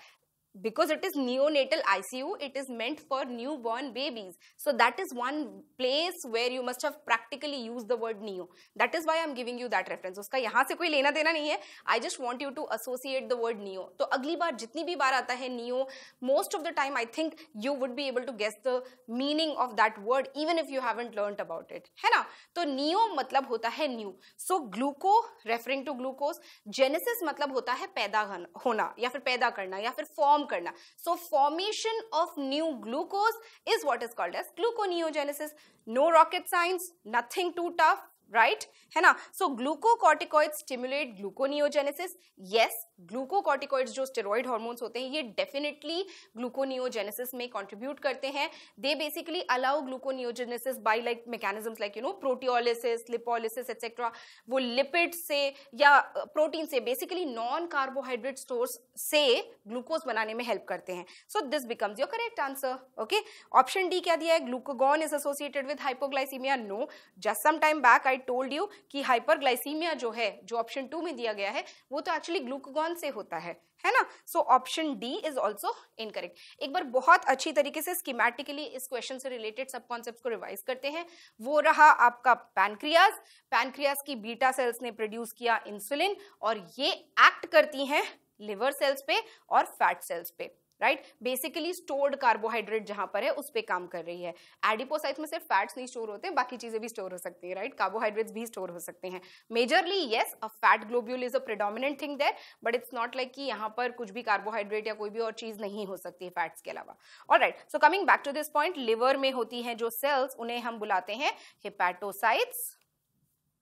because it is neonatal ICU, it is meant for newborn babies. So that is one place where you must have practically used the word neo. That is why I am giving you that reference. uska yahan se koi lena dena nahi hai I just want you to associate the word neo. to agli bar jitni bhi bar aata hai neo, most of the time I think you would be able to guess the meaning of that word even if you haven't learnt about it. hai na to neo matlab hota hai new. So gluco referring to glucose, genesis matlab hota hai paida hona ya fir paida karna ya fir form form करना so formation of new glucose is what is called as gluconeogenesis no rocket science nothing too tough right right? है ना so glucocorticoid stimulate gluconeogenesis yes glucocorticoid जो steroid hormones होते हैं ये definitely gluconeogenesis में contribute करते हैं they basically allow gluconeogenesis by like mechanisms like you know proteolysis lipolysis etcetera वो लिपिड से या प्रोटीन uh, से बेसिकली नॉन कार्बोहाइड्रेट स्टोर्स से ग्लूकोज बनाने में हेल्प करते हैं so this becomes your correct answer okay option D क्या दिया है glucagon is associated with hypoglycemia no just some time back I told you कि हाइपरग्लाइसीमिया जो है जो ऑप्शन टू में दिया गया है वो तो एक्चुअली ग्लूकागॉन से होता है है ना so option D is also incorrect एक बार बहुत अच्छी तरीके से स्कीमेटिकली इस क्वेश्चन से रिलेटेड सब कॉन्सेप्ट को रिवाइज करते हैं वो रहा आपका पैनक्रियाज पैनक्रियाज की बीटा सेल्स ने प्रोड्यूस किया इंसुलिन और ये एक्ट करती हैं लिवर सेल्स पे और फैट सेल्स पे राइट बेसिकली स्टोर्ड कार्बोहाइड्रेट जहां पर है उस पर काम कर रही है एडिपोसाइट में सिर्फ फैट्स नहीं स्टोर होते बाकी चीजें भी स्टोर हो सकती है राइट कार्बोहाइड्रेट्स भी स्टोर हो सकते हैं majorly yes a fat globule is a predominant thing there but it's not like कि यहाँ पर कुछ भी कार्बोहाइड्रेट या कोई भी और चीज नहीं हो सकती है फैट्स के अलावा और right so coming back to this point liver में होती है जो सेल्स उन्हें हम बुलाते हैं hepatocytes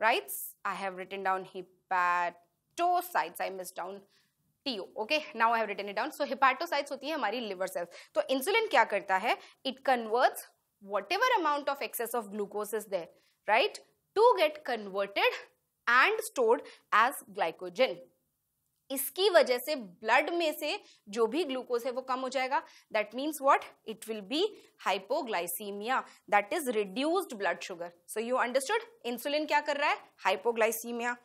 rights I have written down hepatocytes I miss down TO okay now I have written it down so hepatocytes होती है हमारी लिवर सेल्स तो इंसुलिन क्या करता है it converts whatever amount of excess of glucose is there right to get converted and stored as glycogen इसकी वजह से ब्लड में से जो भी ग्लूकोज है वो कम हो जाएगा that means what it will be hypoglycemia that is reduced blood sugar so you understood insulin क्या कर रहा है हाइपोग्लाइसीमिया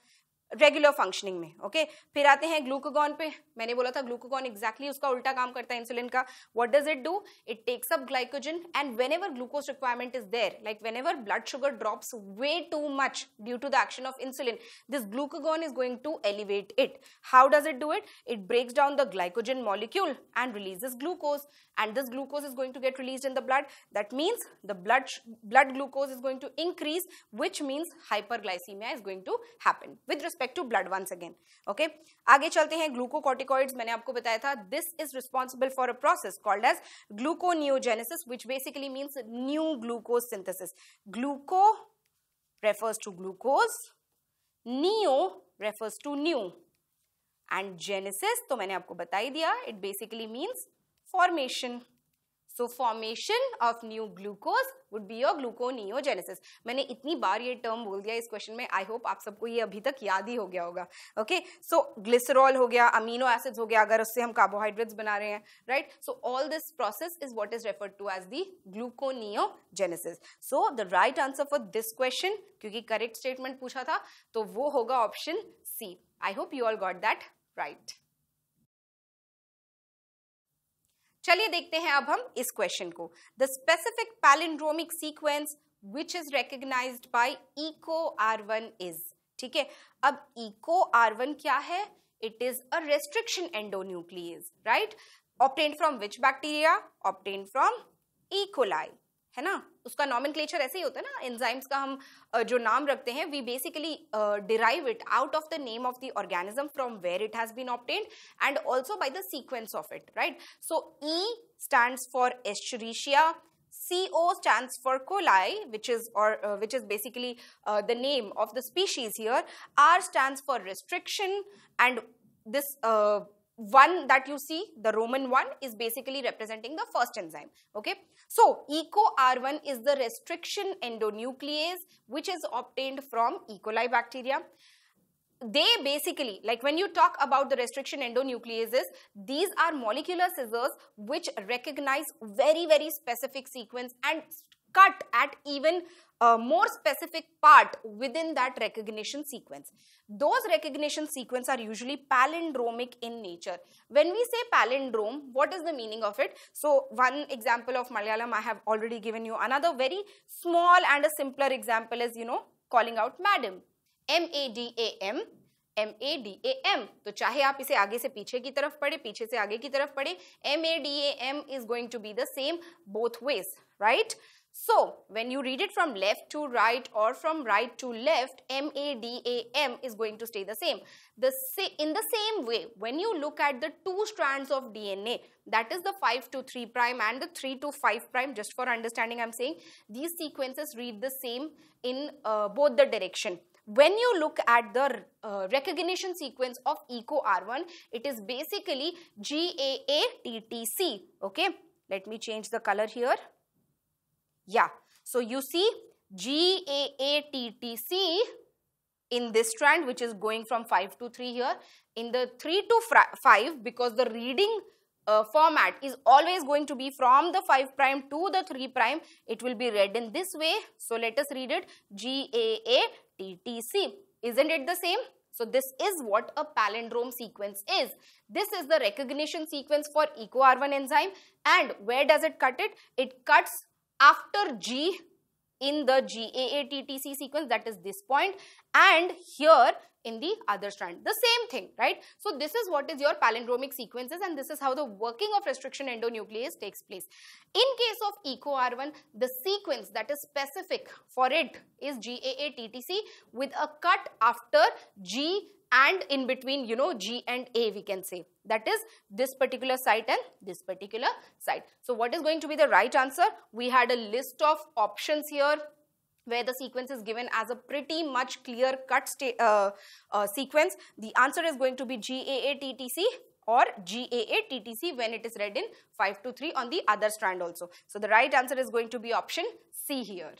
रेगुलर फंक्शनिंग में ओके फिर आते हैं ग्लूकोगॉन पे मैंने बोला था ग्लूकोगॉन एक्जैक्टली exactly उसका उल्टा काम करता है इंसुलिन का what does it do it takes up glycogen and whenever glucose requirement is there like whenever blood sugar drops way too much due to the action of insulin this glucagon is going to elevate it how does it do it it breaks down the glycogen molecule and this glucose and this glucose is going to get release in the blood that means the blood glucose is going to increase which which hyper hyperglycemia is going to happen with respect respect to blood once again okay आगे चलते हैं glucocorticoids मैंने आपको बताया था this is responsible for a process called as gluconeogenesis which basically means new glucose synthesis gluco refers to glucose neo refers to new and genesis तो मैंने आपको बताई दिया it basically means formation so formation of new glucose would be your gluconeogenesis मैंने इतनी बार ये term बोल दिया इस क्वेश्चन में आई होप आप सबको ये अभी तक याद ही हो गया होगा ओके सो ग्लिसरॉल हो गया अमीनो एसिड्स हो गया अगर उससे हम कार्बोहाइड्रेट्स बना रहे हैं right so all this process is what is referred to as the gluconeogenesis so the right answer for this question क्योंकि करेक्ट स्टेटमेंट पूछा था तो वो होगा option C I hope you all got that right चलिए देखते हैं अब हम इस क्वेश्चन को the specific palindromic sequence which is recognize by Eco R one is ठीक है अब इको आर वन क्या है it is a restriction endonuclease right obtain from which bacteria obtain from E coli है ना उसका नॉमन ऐसे ही होता है ना एंजाइम्स का हम जो नाम रखते हैं we basically derive it out of the name of the organism from where it has been obtained and also by the sequence of it right so E stand for Escherichia CO stands for coli, which is or uh, which is basically uh, the name of the species here. R stands for restriction, and this uh, one that you see, the Roman one, is basically representing the first enzyme. Okay. So r one is the restriction endonuclease which is obtained from E. coli bacteria. They basically, like when you talk about the restriction endonucleases, these are molecular scissors which recognize very, very specific sequence and cut at even a uh, more specific part within that recognition sequence. Those recognition sequence are usually palindromic in nature. When we say palindrome, what is the meaning of it? So one example of Malayalam I have already given you. Another very small and a simpler example is, you know, calling out madam. M A D A M, M A D A M. So, A D A M तो चाहे आप इसे आगे से पीछे की तरफ पढ़े पीछे से आगे की तरफ पढ़े M A D A M so, when you read it from left to right or from right to left, MADAM is going to stay the same. The in the same way, when you look at the two strands of DNA, that is the 5 to 3 prime and the 3 to 5 prime, just for understanding I'm saying, these sequences read the same in uh, both the direction when you look at the uh, recognition sequence of R it is basically GAATTC. Okay, let me change the color here. Yeah. So you see GAATTC in this strand which is going from 5 to 3 here. In the 3 to 5 because the reading uh, format is always going to be from the 5 prime to the 3 prime. It will be read in this way. So let us read it GAATTC. Isn't it the same? So this is what a palindrome sequence is. This is the recognition sequence for EcoR1 enzyme and where does it cut it? It cuts after G in the GAATTC sequence that is this point and here in the other strand. The same thing, right? So this is what is your palindromic sequences and this is how the working of restriction endonuclease takes place. In case of ECOR1, the sequence that is specific for it is GAA-TTC with a cut after G and in between you know G and A we can say that is this particular site and this particular site. So what is going to be the right answer? We had a list of options here where the sequence is given as a pretty much clear cut uh, uh, sequence, the answer is going to be GAATTC or GAATTC when it is read in 5 to 3 on the other strand also. So the right answer is going to be option C here.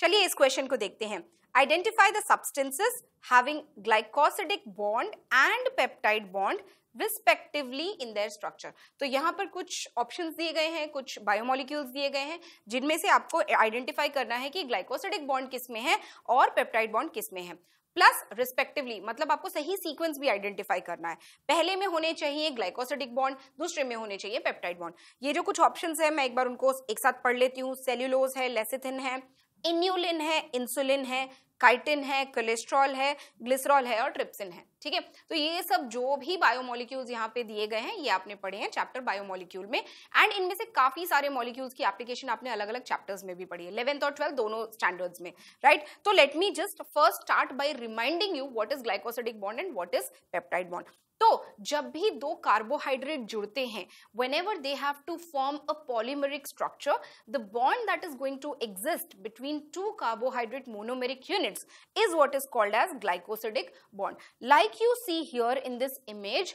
चलिए इस question को देखते हैं identify the substances having glycosidic bond and peptide bond respectively in their structure तो यहाँ पर कुछ options दिए गए हैं कुछ बायोमोलिक्यूल्स दिए गए हैं जिनमें से आपको आइडेंटिफाई करना है कि ग्लाइकोसिडिक बॉन्ड किस में है और पेप्टाइड बॉन्ड किस में है प्लस रिस्पेक्टिवली मतलब आपको सही सीक्वेंस भी आइडेंटिफाई करना है पहले में होने चाहिए ग्लाइकोसिडिक बॉन्ड दूसरे में होने चाहिए पेप्टाइड बॉन्ड ये जो कुछ ऑप्शन है मैं एक बार उनको एक साथ पढ़ लेती हूँ सेल्यूलोज है लेसिथिन है इन्यूलिन है इंसुलिन है काइटिन है कोलेस्ट्रॉल है ग्लिसरॉल है और ट्रिप्सिन है ठीक है तो ये सब जो भी बायोमोलिक्यूल्स यहाँ पे दिए गए हैं ये आपने पढ़े हैं चैप्टर बायोमोलिक्यूल में एंड इनमें से काफी सारे मॉलिक्यूल्स की एप्लीकेशन आपने अलग अलग चैप्टर्स में भी पढ़ी है इलेवंथ और ट्वेल्थ दोनों स्टैंडर्ड्स में राइट तो let me just first start by reminding you what is glycosidic bond and what is peptide bond तो जब भी दो कार्बोहाइड्रेट जुड़ते हैं whenever they have to form a polymeric structure the bond that is going to exist between two carbohydrate monomeric unit nutrients is what is called as glycosidic bond. Like you see here in this image,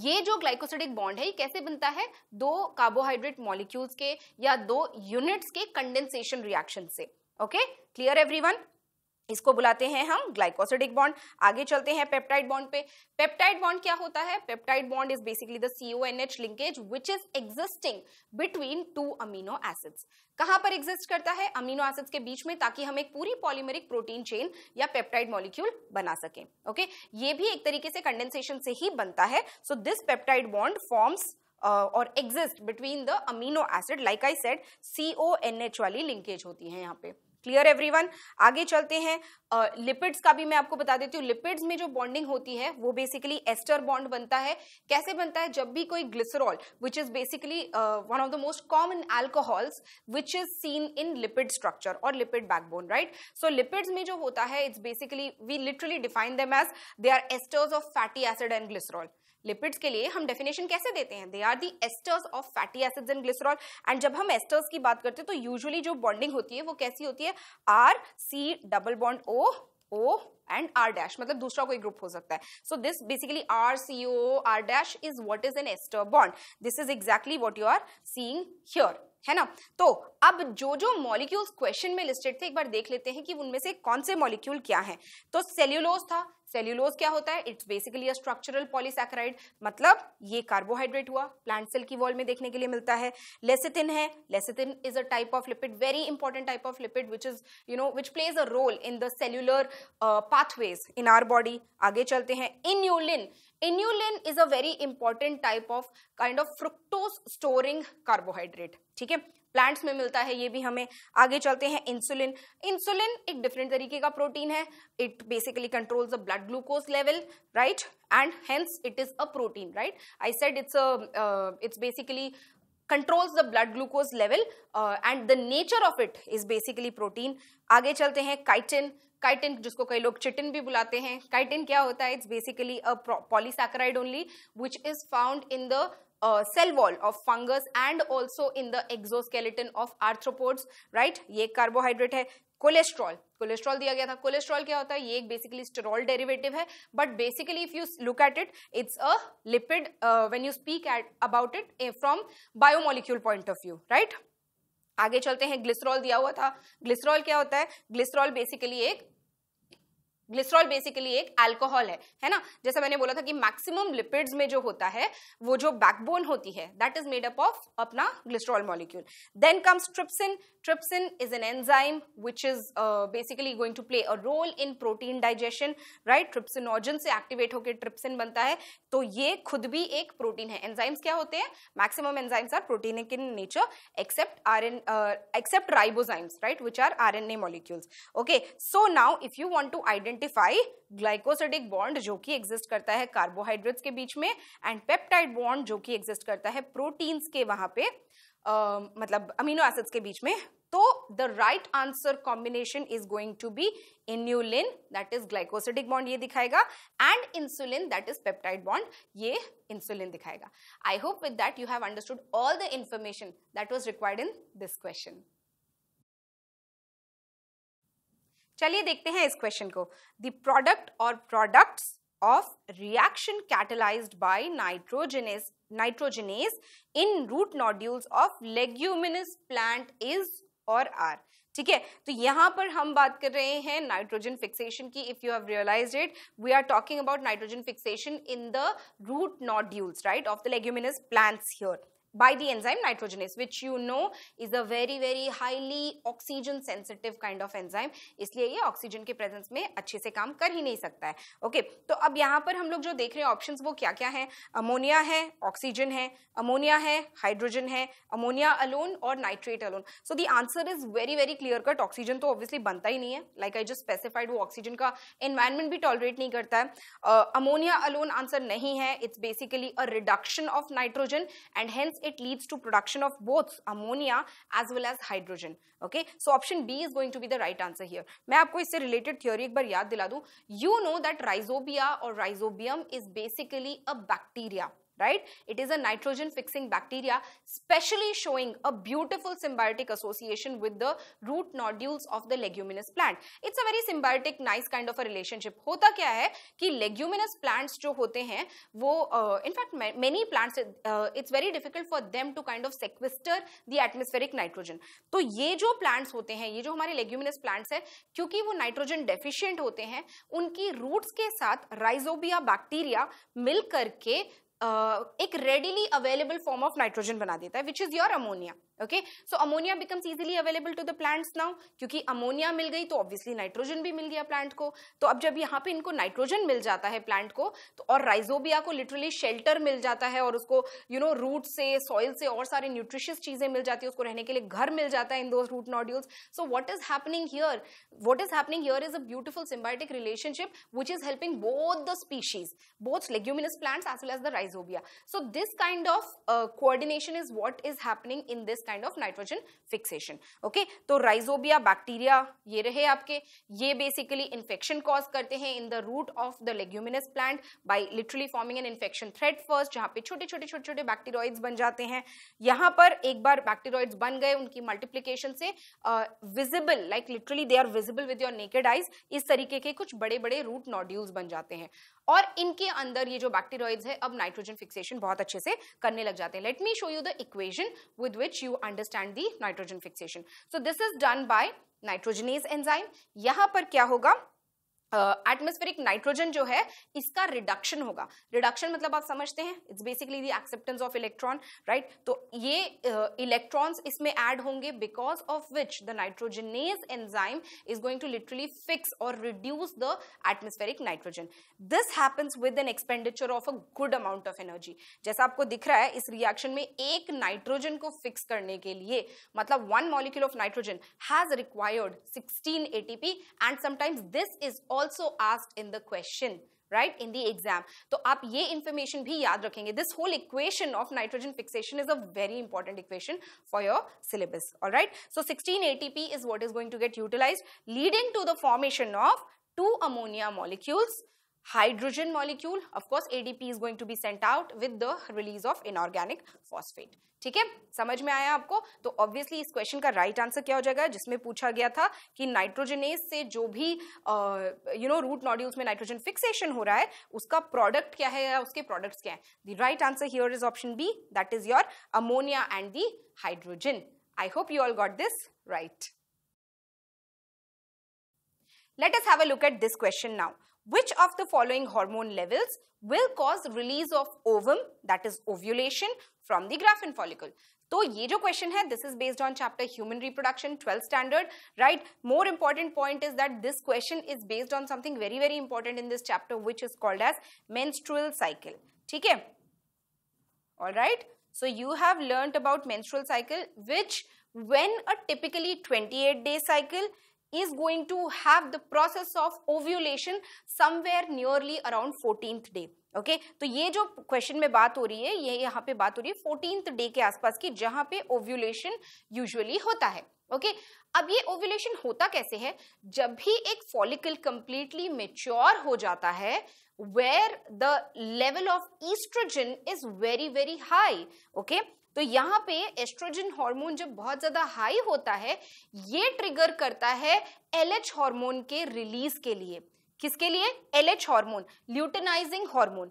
ये जो glycosidic bond है ये कैसे बनता है दो carbohydrate molecules के या दो यूनिट्स के कंडेंसेशन रिएक्शन से ओके क्लियर एवरीवन इसको बुलाते हैं हम ग्लाइकोसिडिक बॉन्ड आगे चलते हैं पेप्टाइड बॉन्ड पे पेप्टाइड बॉन्ड क्या होता है peptide bond is basically the N H linkage which is existing between two amino acids कहां पर एग्जिस्ट करता है अमीनो एसिड्स के बीच में ताकि हम एक पूरी पॉलीमेरिक प्रोटीन चेन या पेप्टाइड मॉलिक्यूल बना सकें ओके ये भी एक तरीके से कंडेंसेशन से ही बनता है so this peptide bond forms और exist between the amino acid like I said N H वाली लिंकेज होती है यहाँ पे क्लियर एवरीवन आगे चलते हैं लिपिड्स uh, का भी मैं आपको बता देती हूँ लिपिड्स में जो बॉन्डिंग होती है वो बेसिकली एस्टर बॉन्ड बनता है कैसे बनता है जब भी कोई glycerol which is basically one of the most common alcohols which is seen in lipid structure और lipid backbone right so lipids में जो होता है it's basically we literally define them as they are esters of fatty acid and glycerol lipids के लिए हम definition कैसे देते हैं they are the esters of fatty acids and glycerol and जब हम एस्टर्स की बात करते हैं तो यूजुअली जो बॉन्डिंग होती है वो कैसी होती है R C double bond O O and R dash मतलब दूसरा कोई ग्रुप हो सकता है so this basically R C O R dash is what is an ester bond this is exactly what you are seeing here है ना तो अब जो जो मॉलिक्यूल्स क्वेश्चन में लिस्टेड थे एक बार देख लेते हैं कि उनमें से कौन से मॉलिक्यूल क्या हैं तो सेल्यूलोज था सेल्यूलोज क्या होता है it's basically a structural polysaccharide मतलब ये कार्बोहाइड्रेट हुआ प्लांट सेल की वॉल में देखने के लिए मिलता है लेसिथिन है lecithin is a type of lipid very important type of lipid which is you know which plays a role in the cellular pathways in our body आगे चलते हैं inulin inulin is a very important type of kind of fructose storing carbohydrate ठीक है plants में मिलता है ये भी हमें आगे चलते हैं इंसुलिन इंसुलिन एक डिफरेंट तरीके का प्रोटीन है it basically controls the blood glucose level right and hence it is a protein right I said it's it's basically controls the blood glucose level and the nature of it is basically protein आगे चलते हैं chitin chitin जिसको कई लोग chitin भी बुलाते हैं chitin क्या होता है it's basically a polysaccharide only which is found in the cell wall of fungus and also in the exoskeleton of arthropods right ये कार्बोहाइड्रेट है कोलेस्ट्रॉल कोलेस्ट्रॉल दिया गया था कोलेस्ट्रॉल क्या होता है ये एक बेसिकली स्टेरॉल डेरिवेटिव है but basically if you look at it it's a lipid when you speak about it from biomolecule point of view right आगे चलते हैं ग्लिसरॉल दिया हुआ था ग्लिसरॉल क्या होता है ग्लिसरॉल बेसिकली एक ग्लिसरॉल बेसिकली एक अल्कोहल है है ना जैसे मैंने बोला था कि मैक्सिमम लिपिड्स में जो होता है वो जो बैकबोन होती है that is made up of अपना glycerol molecule then comes trypsin Trypsin is an enzyme which is uh, basically going to play a role in protein digestion, right? Trypsinogen से activate होकर trypsin बनता है तो ये खुद भी एक protein है. Enzymes क्या होते हैं? Maximum enzymes are proteinic in nature except RN, uh, except ribozymes, right? Which are RNA molecules. Okay, so now if you want to identify glycosidic bond जो कि एग्जिस्ट करता है कार्बोहाइड्रेट्स के बीच में एंड पेप्टाइड बॉन्ड जो कि exist करता है प्रोटीन्स के वहां पे Um, मतलब अमीनो एसिड्स के बीच में तो the right answer combination is going to be inulin that is glycosidic bond ये दिखाएगा and insulin that is peptide bond ये इंसुलिन दिखाएगा I hope with that you have understood all the information that was required in this question चलिए देखते हैं इस question को the product और products of reaction catalyzed by nitrogenase, nitrogenase in root nodules of leguminous plant is or are ठीक है तो यहां पर हम बात कर रहे हैं नाइट्रोजन फिक्सेशन की if you have realized it we are talking about nitrogen fixation in the root nodules right of the leguminous plants here by the enzyme nitrogenase which you know is a very very highly oxygen sensitive kind of enzyme इसलिए ये oxygen के presence में अच्छे से काम कर ही नहीं सकता है ओके okay, तो अब यहाँ पर हम लोग जो देख रहे हैं ऑप्शंस वो क्या क्या है अमोनिया है ऑक्सीजन है अमोनिया है हाइड्रोजन है अमोनिया अलोन और nitrate alone so the answer is very very clear cut oxygen तो ऑब्वियसली बनता ही नहीं है लाइक आई जस्ट स्पेसिफाइड वो ऑक्सीजन का एनवायरमेंट भी टॉलरेट नहीं करता है अमोनिया अलोन आंसर नहीं है it's basically a reduction of nitrogen and hence it leads to production of both ammonia as well as hydrogen. Okay, so option B is going to be the right answer here. मैं आपको इससे related theory एक बार याद दिला दूं. You know that rhizobia or rhizobium is basically a bacteria. right? It is a nitrogen fixing bacteria, specially showing a beautiful symbiotic association with the root nodules of the leguminous plant. It's a very symbiotic, nice kind of a relationship. hota kya hai ki leguminous plants jo hote hain wo uh, in fact many plants uh, it's very difficult for them to kind of sequester the atmospheric nitrogen. to ye jo plants hote hain ye jo hamare leguminous plants hai kyunki wo nitrogen deficient hote hain unki roots ke sath rhizobia bacteria मिल करके एक readily available form of nitrogen बना देता है which is your ammonia okay so ammonia becomes easily available to the plants now क्योंकि ammonia मिल गई तो ऑब्वियसली नाइट्रोजन भी मिल गया प्लांट को तो अब जब यहाँ पे इनको नाइट्रोजन मिल जाता है प्लांट को तो और राइजोबिया को लिटरली शेल्टर मिल जाता है और उसको यू नो रूट से सॉइल से और सारी न्यूट्रिशियस चीजें मिल जाती है उसको रहने के लिए घर मिल जाता है in those root nodules so what is happening here what is happening here is a beautiful symbiotic relationship which is helping both the species both leguminous plants as well as the rhizobia so this kind of coordination is what is happening in this kind of nitrogen fixation. Okay, तो rhizobia bacteria ये रहे आपके ये basically infection cause करते हैं in the root of the leguminous plant by literally forming an infection thread first जहाँ पे छोटे छोटे छोटे छोटे बैक्टीरियोइड्स बन जाते हैं यहाँ पर एक बार बैक्टीरियोइड्स बन गए उनकी मल्टीप्लीकेशन से visible like literally they are visible with your naked eyes इस तरीके के कुछ बड़े बड़े रूट नॉड्यूल्स बन जाते हैं और इनके अंदर ये जो बैक्टीरियाइड्स है अब नाइट्रोजन फिक्सेशन बहुत अच्छे से करने लग जाते हैं let me show you the equation with which you understand the nitrogen fixation so this is done by nitrogenase enzyme यहां पर क्या होगा एटमोस्फेरिक uh, नाइट्रोजन जो है इसका रिडक्शन होगा रिडक्शन मतलब आप समझते हैं it's basically the acceptance of electron right तो ये इलेक्ट्रॉन्स uh, इसमें ऐड होंगे because of which the nitrogenase enzyme is going to literally fix और reduce the atmospheric nitrogen this happens with an expenditure of a good amount of energy जैसा आपको दिख रहा है इस रिएक्शन में एक नाइट्रोजन को फिक्स करने के लिए मतलब one molecule of nitrogen has required sixteen A T P and sometimes this is all also asked in the question right in the exam So, आप ye information भी याद रखेंगे this whole equation of nitrogen fixation is a very important equation for your syllabus all right so 16 ATP is what is going to get utilized leading to the formation of two ammonia molecules hydrogen molecule of course ADP is going to be sent out with the release of inorganic phosphate ठीक है समझ में आया आपको तो obviously इस question का right right answer क्या हो जाएगा जिसमें पूछा गया था कि नाइट्रोजनेस से जो भी यू नो रूट नॉड्यूल्स में नाइट्रोजन फिक्सेशन हो रहा है उसका प्रोडक्ट क्या है या उसके प्रोडक्ट्स क्या है the right answer here is option B that is your ammonia and the hydrogen I hope you all got this right let's have a look at this question now which of the following hormone levels will cause release of ovum, that is ovulation, from the graphene follicle? So, this question hai, this is based on chapter Human Reproduction, 12 standard, right? More important point is that this question is based on something very, very important in this chapter, which is called as menstrual cycle. Okay? All right? So, you have learnt about menstrual cycle, which when a typically 28-day cycle, is going to have the process of ovulation somewhere nearly around 14th day okay okay? तो ये जो question में बात हो रही है ये यहाँ पे बात हो रही है फोर्टीन डे के आसपास की जहां पे ओव्यूलेशन यूजुअली होता है ओके okay? अब ये ओव्यूलेशन होता कैसे है जब भी एक फॉलिकल कंप्लीटली मेच्योर हो जाता है where the level of estrogen is very very high okay तो यहाँ पे एस्ट्रोजन हार्मोन जब बहुत ज्यादा हाई होता है ये ट्रिगर करता है एलएच हार्मोन के रिलीज के लिए किसके लिए एलएच हार्मोन ल्यूटनाइजिंग हार्मोन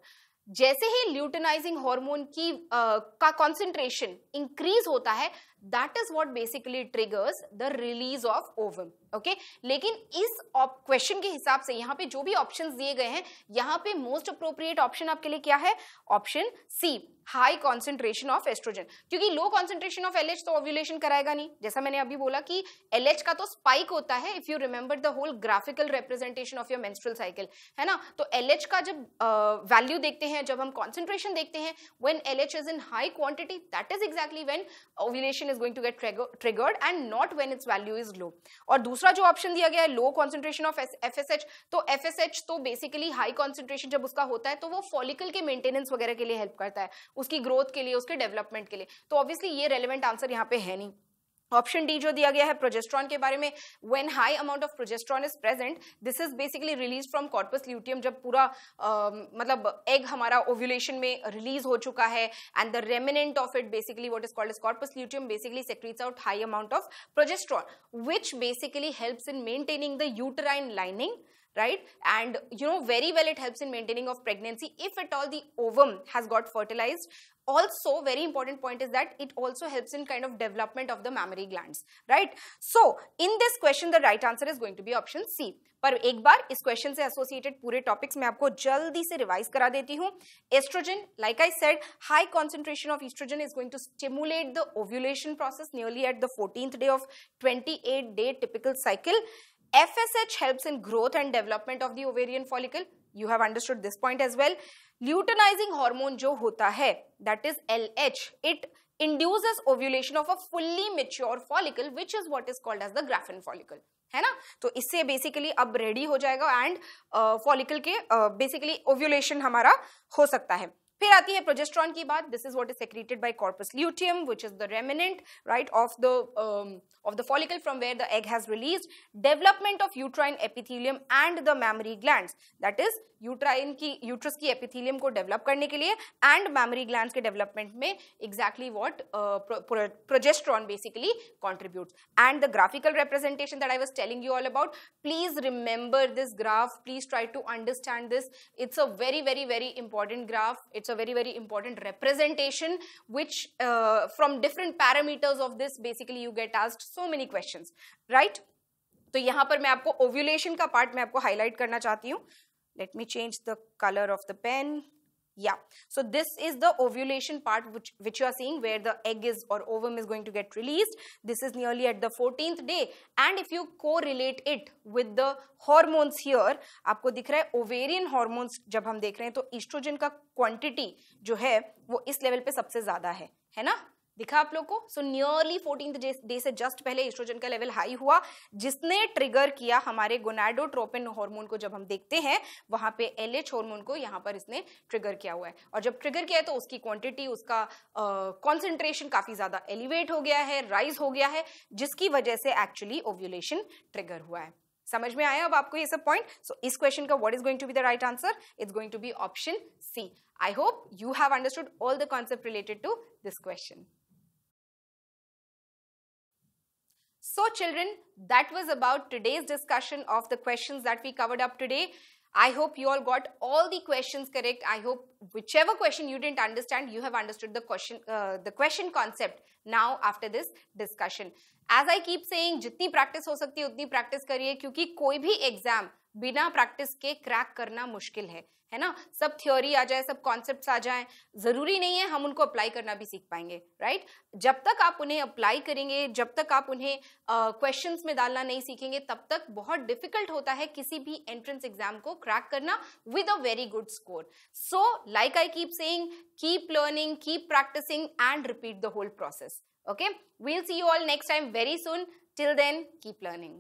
जैसे ही ल्यूटनाइजिंग हार्मोन की आ, का कंसंट्रेशन इंक्रीज होता है that is what basically triggers the release of ovum okay लेकिन इस क्वेश्चन के हिसाब से यहाँ पे जो भी ऑप्शन दिए गए हैं यहाँ पे मोस्ट अप्रोप्रिएट ऑप्शन आपके लिए क्या है option C high concentration of estrogen क्योंकि लो कॉन्सेंट्रेशन ऑफ एलएच तो ओव्यूलेशन कराएगा नहीं जैसा मैंने अभी बोला कि एलएच का तो स्पाइक होता है if you remember the whole graphical representation of your menstrual cycle है ना तो एलएच का जब वैल्यू uh, देखते हैं जब हम कॉन्सेंट्रेशन देखते हैं when LH is in high quantity that is exactly when ovulation concentration is going to get trigger, triggered and not when its value is और दूसरा जो ऑप्शन दिया गया है low concentration of F S H तो F S H तो basically high concentration जब उसका होता है तो वो फॉलिकल के मेंटेनेंस वगैरह के लिए हेल्प करता है उसकी ग्रोथ के लिए उसके डेवलपमेंट के लिए तो ऑब्वियसली ये रेलिवेंट आंसर यहाँ पे है नहीं ऑप्शन डी जो दिया गया है प्रोजेस्ट्रॉन के बारे में when high amount of progesterone is present this is basically release from corpus luteum जब पूरा uh, मतलब एग हमारा ओव्यूलेशन में रिलीज हो चुका है and the remnant of it basically what is called is corpus luteum basically secretes out high amount of progesterone which basically helps in maintaining the uterine lining right and you know very well it helps in maintaining of pregnancy if at all the ovum has got fertilized also very important point is that it also helps in kind of development of the mammary glands right so in this question the right answer is going to be option c par ek bar is question se associated pure topics main aapko jaldi se revise kara deti hu estrogen like i said high concentration of estrogen is going to stimulate the ovulation process nearly at the 14th day of 28 day typical cycle fsh helps in growth and development of the ovarian follicle you have understood this point as well luteinizing hormone जो होता है that is L H it induces ovulation of a fully mature follicle which is what is called as the graafian follicle है ना तो इससे basically अब ready हो जाएगा एंड फॉलिकल uh, के बेसिकली uh, ओव्यूलेशन हमारा हो सकता है फिर आती है प्रोजेस्ट्रॉन की बात this is what is secreted by corpus luteum which is the remnant right of the of the follicle from where the egg has released development of uterine epithelium and the mammary glands that is uterine की uterus की epithelium को develop करने के लिए and mammary gland के development में exactly what progesterone basically contribute and the graphical representation that I was telling you all about please remember this graph please try to understand this it's a very very very important graph it's a very very important representation which from different parameters of this basically you get get so many question right तो यहां पर मैं आपको ovulation का part मैं आपको highlight करना चाहती हूँ let me change the color of the pen yeah so this is the ovulation part which which you are seeing where the egg is or ovum is going to get released this is nearly at the 14th day and if you correlate it with the hormones here aapko dikh raha hai ovarian hormones jab hum dekh rahe hain to estrogen ka quantity jo hai wo is level pe sabse zyada hai hai na दिखा आप लोग को so nearly fourteen day से just पहले estrogen का level high हुआ जिसने trigger किया हमारे गोनाडोट्रोपिन हार्मोन को जब हम देखते हैं वहां पे एलएच हार्मोन को यहाँ पर इसने ट्रिगर किया हुआ है और जब ट्रिगर किया है तो उसकी क्वांटिटी उसका कॉन्सेंट्रेशन uh, काफी ज्यादा एलिवेट हो गया है राइज हो गया है जिसकी वजह से एक्चुअली ओव्यूलेशन ट्रिगर हुआ है समझ में आया अब आपको ये सब पॉइंट सो इस क्वेश्चन का what is going to be the right answer it's going to be option C I hope you have understood all the concept related to this question So children, that was about today's discussion of the questions that we covered up today. I hope you all got all the questions correct. I hope whichever question you didn't understand, you have understood the question, uh, the question concept now after this discussion. As I keep saying, jitni practice ho sakti है practice करिए क्योंकि koi bhi exam bina practice ke crack karna mushkil hai. है ना सब theory आ जाए सब concept आ जाए ज़रूरी नहीं है हम उनको अप्लाई करना भी सीख पाएंगे राइट जब तक आप उन्हें अप्लाई करेंगे जब तक आप उन्हें क्वेश्चन uh, में डालना नहीं सीखेंगे तब तक बहुत डिफिकल्ट होता है किसी भी एंट्रेंस एग्जाम को क्रैक करना with a very good score so like I keep saying keep learning keep practicing and repeat the whole process okay we'll see you all next time very soon till then keep learning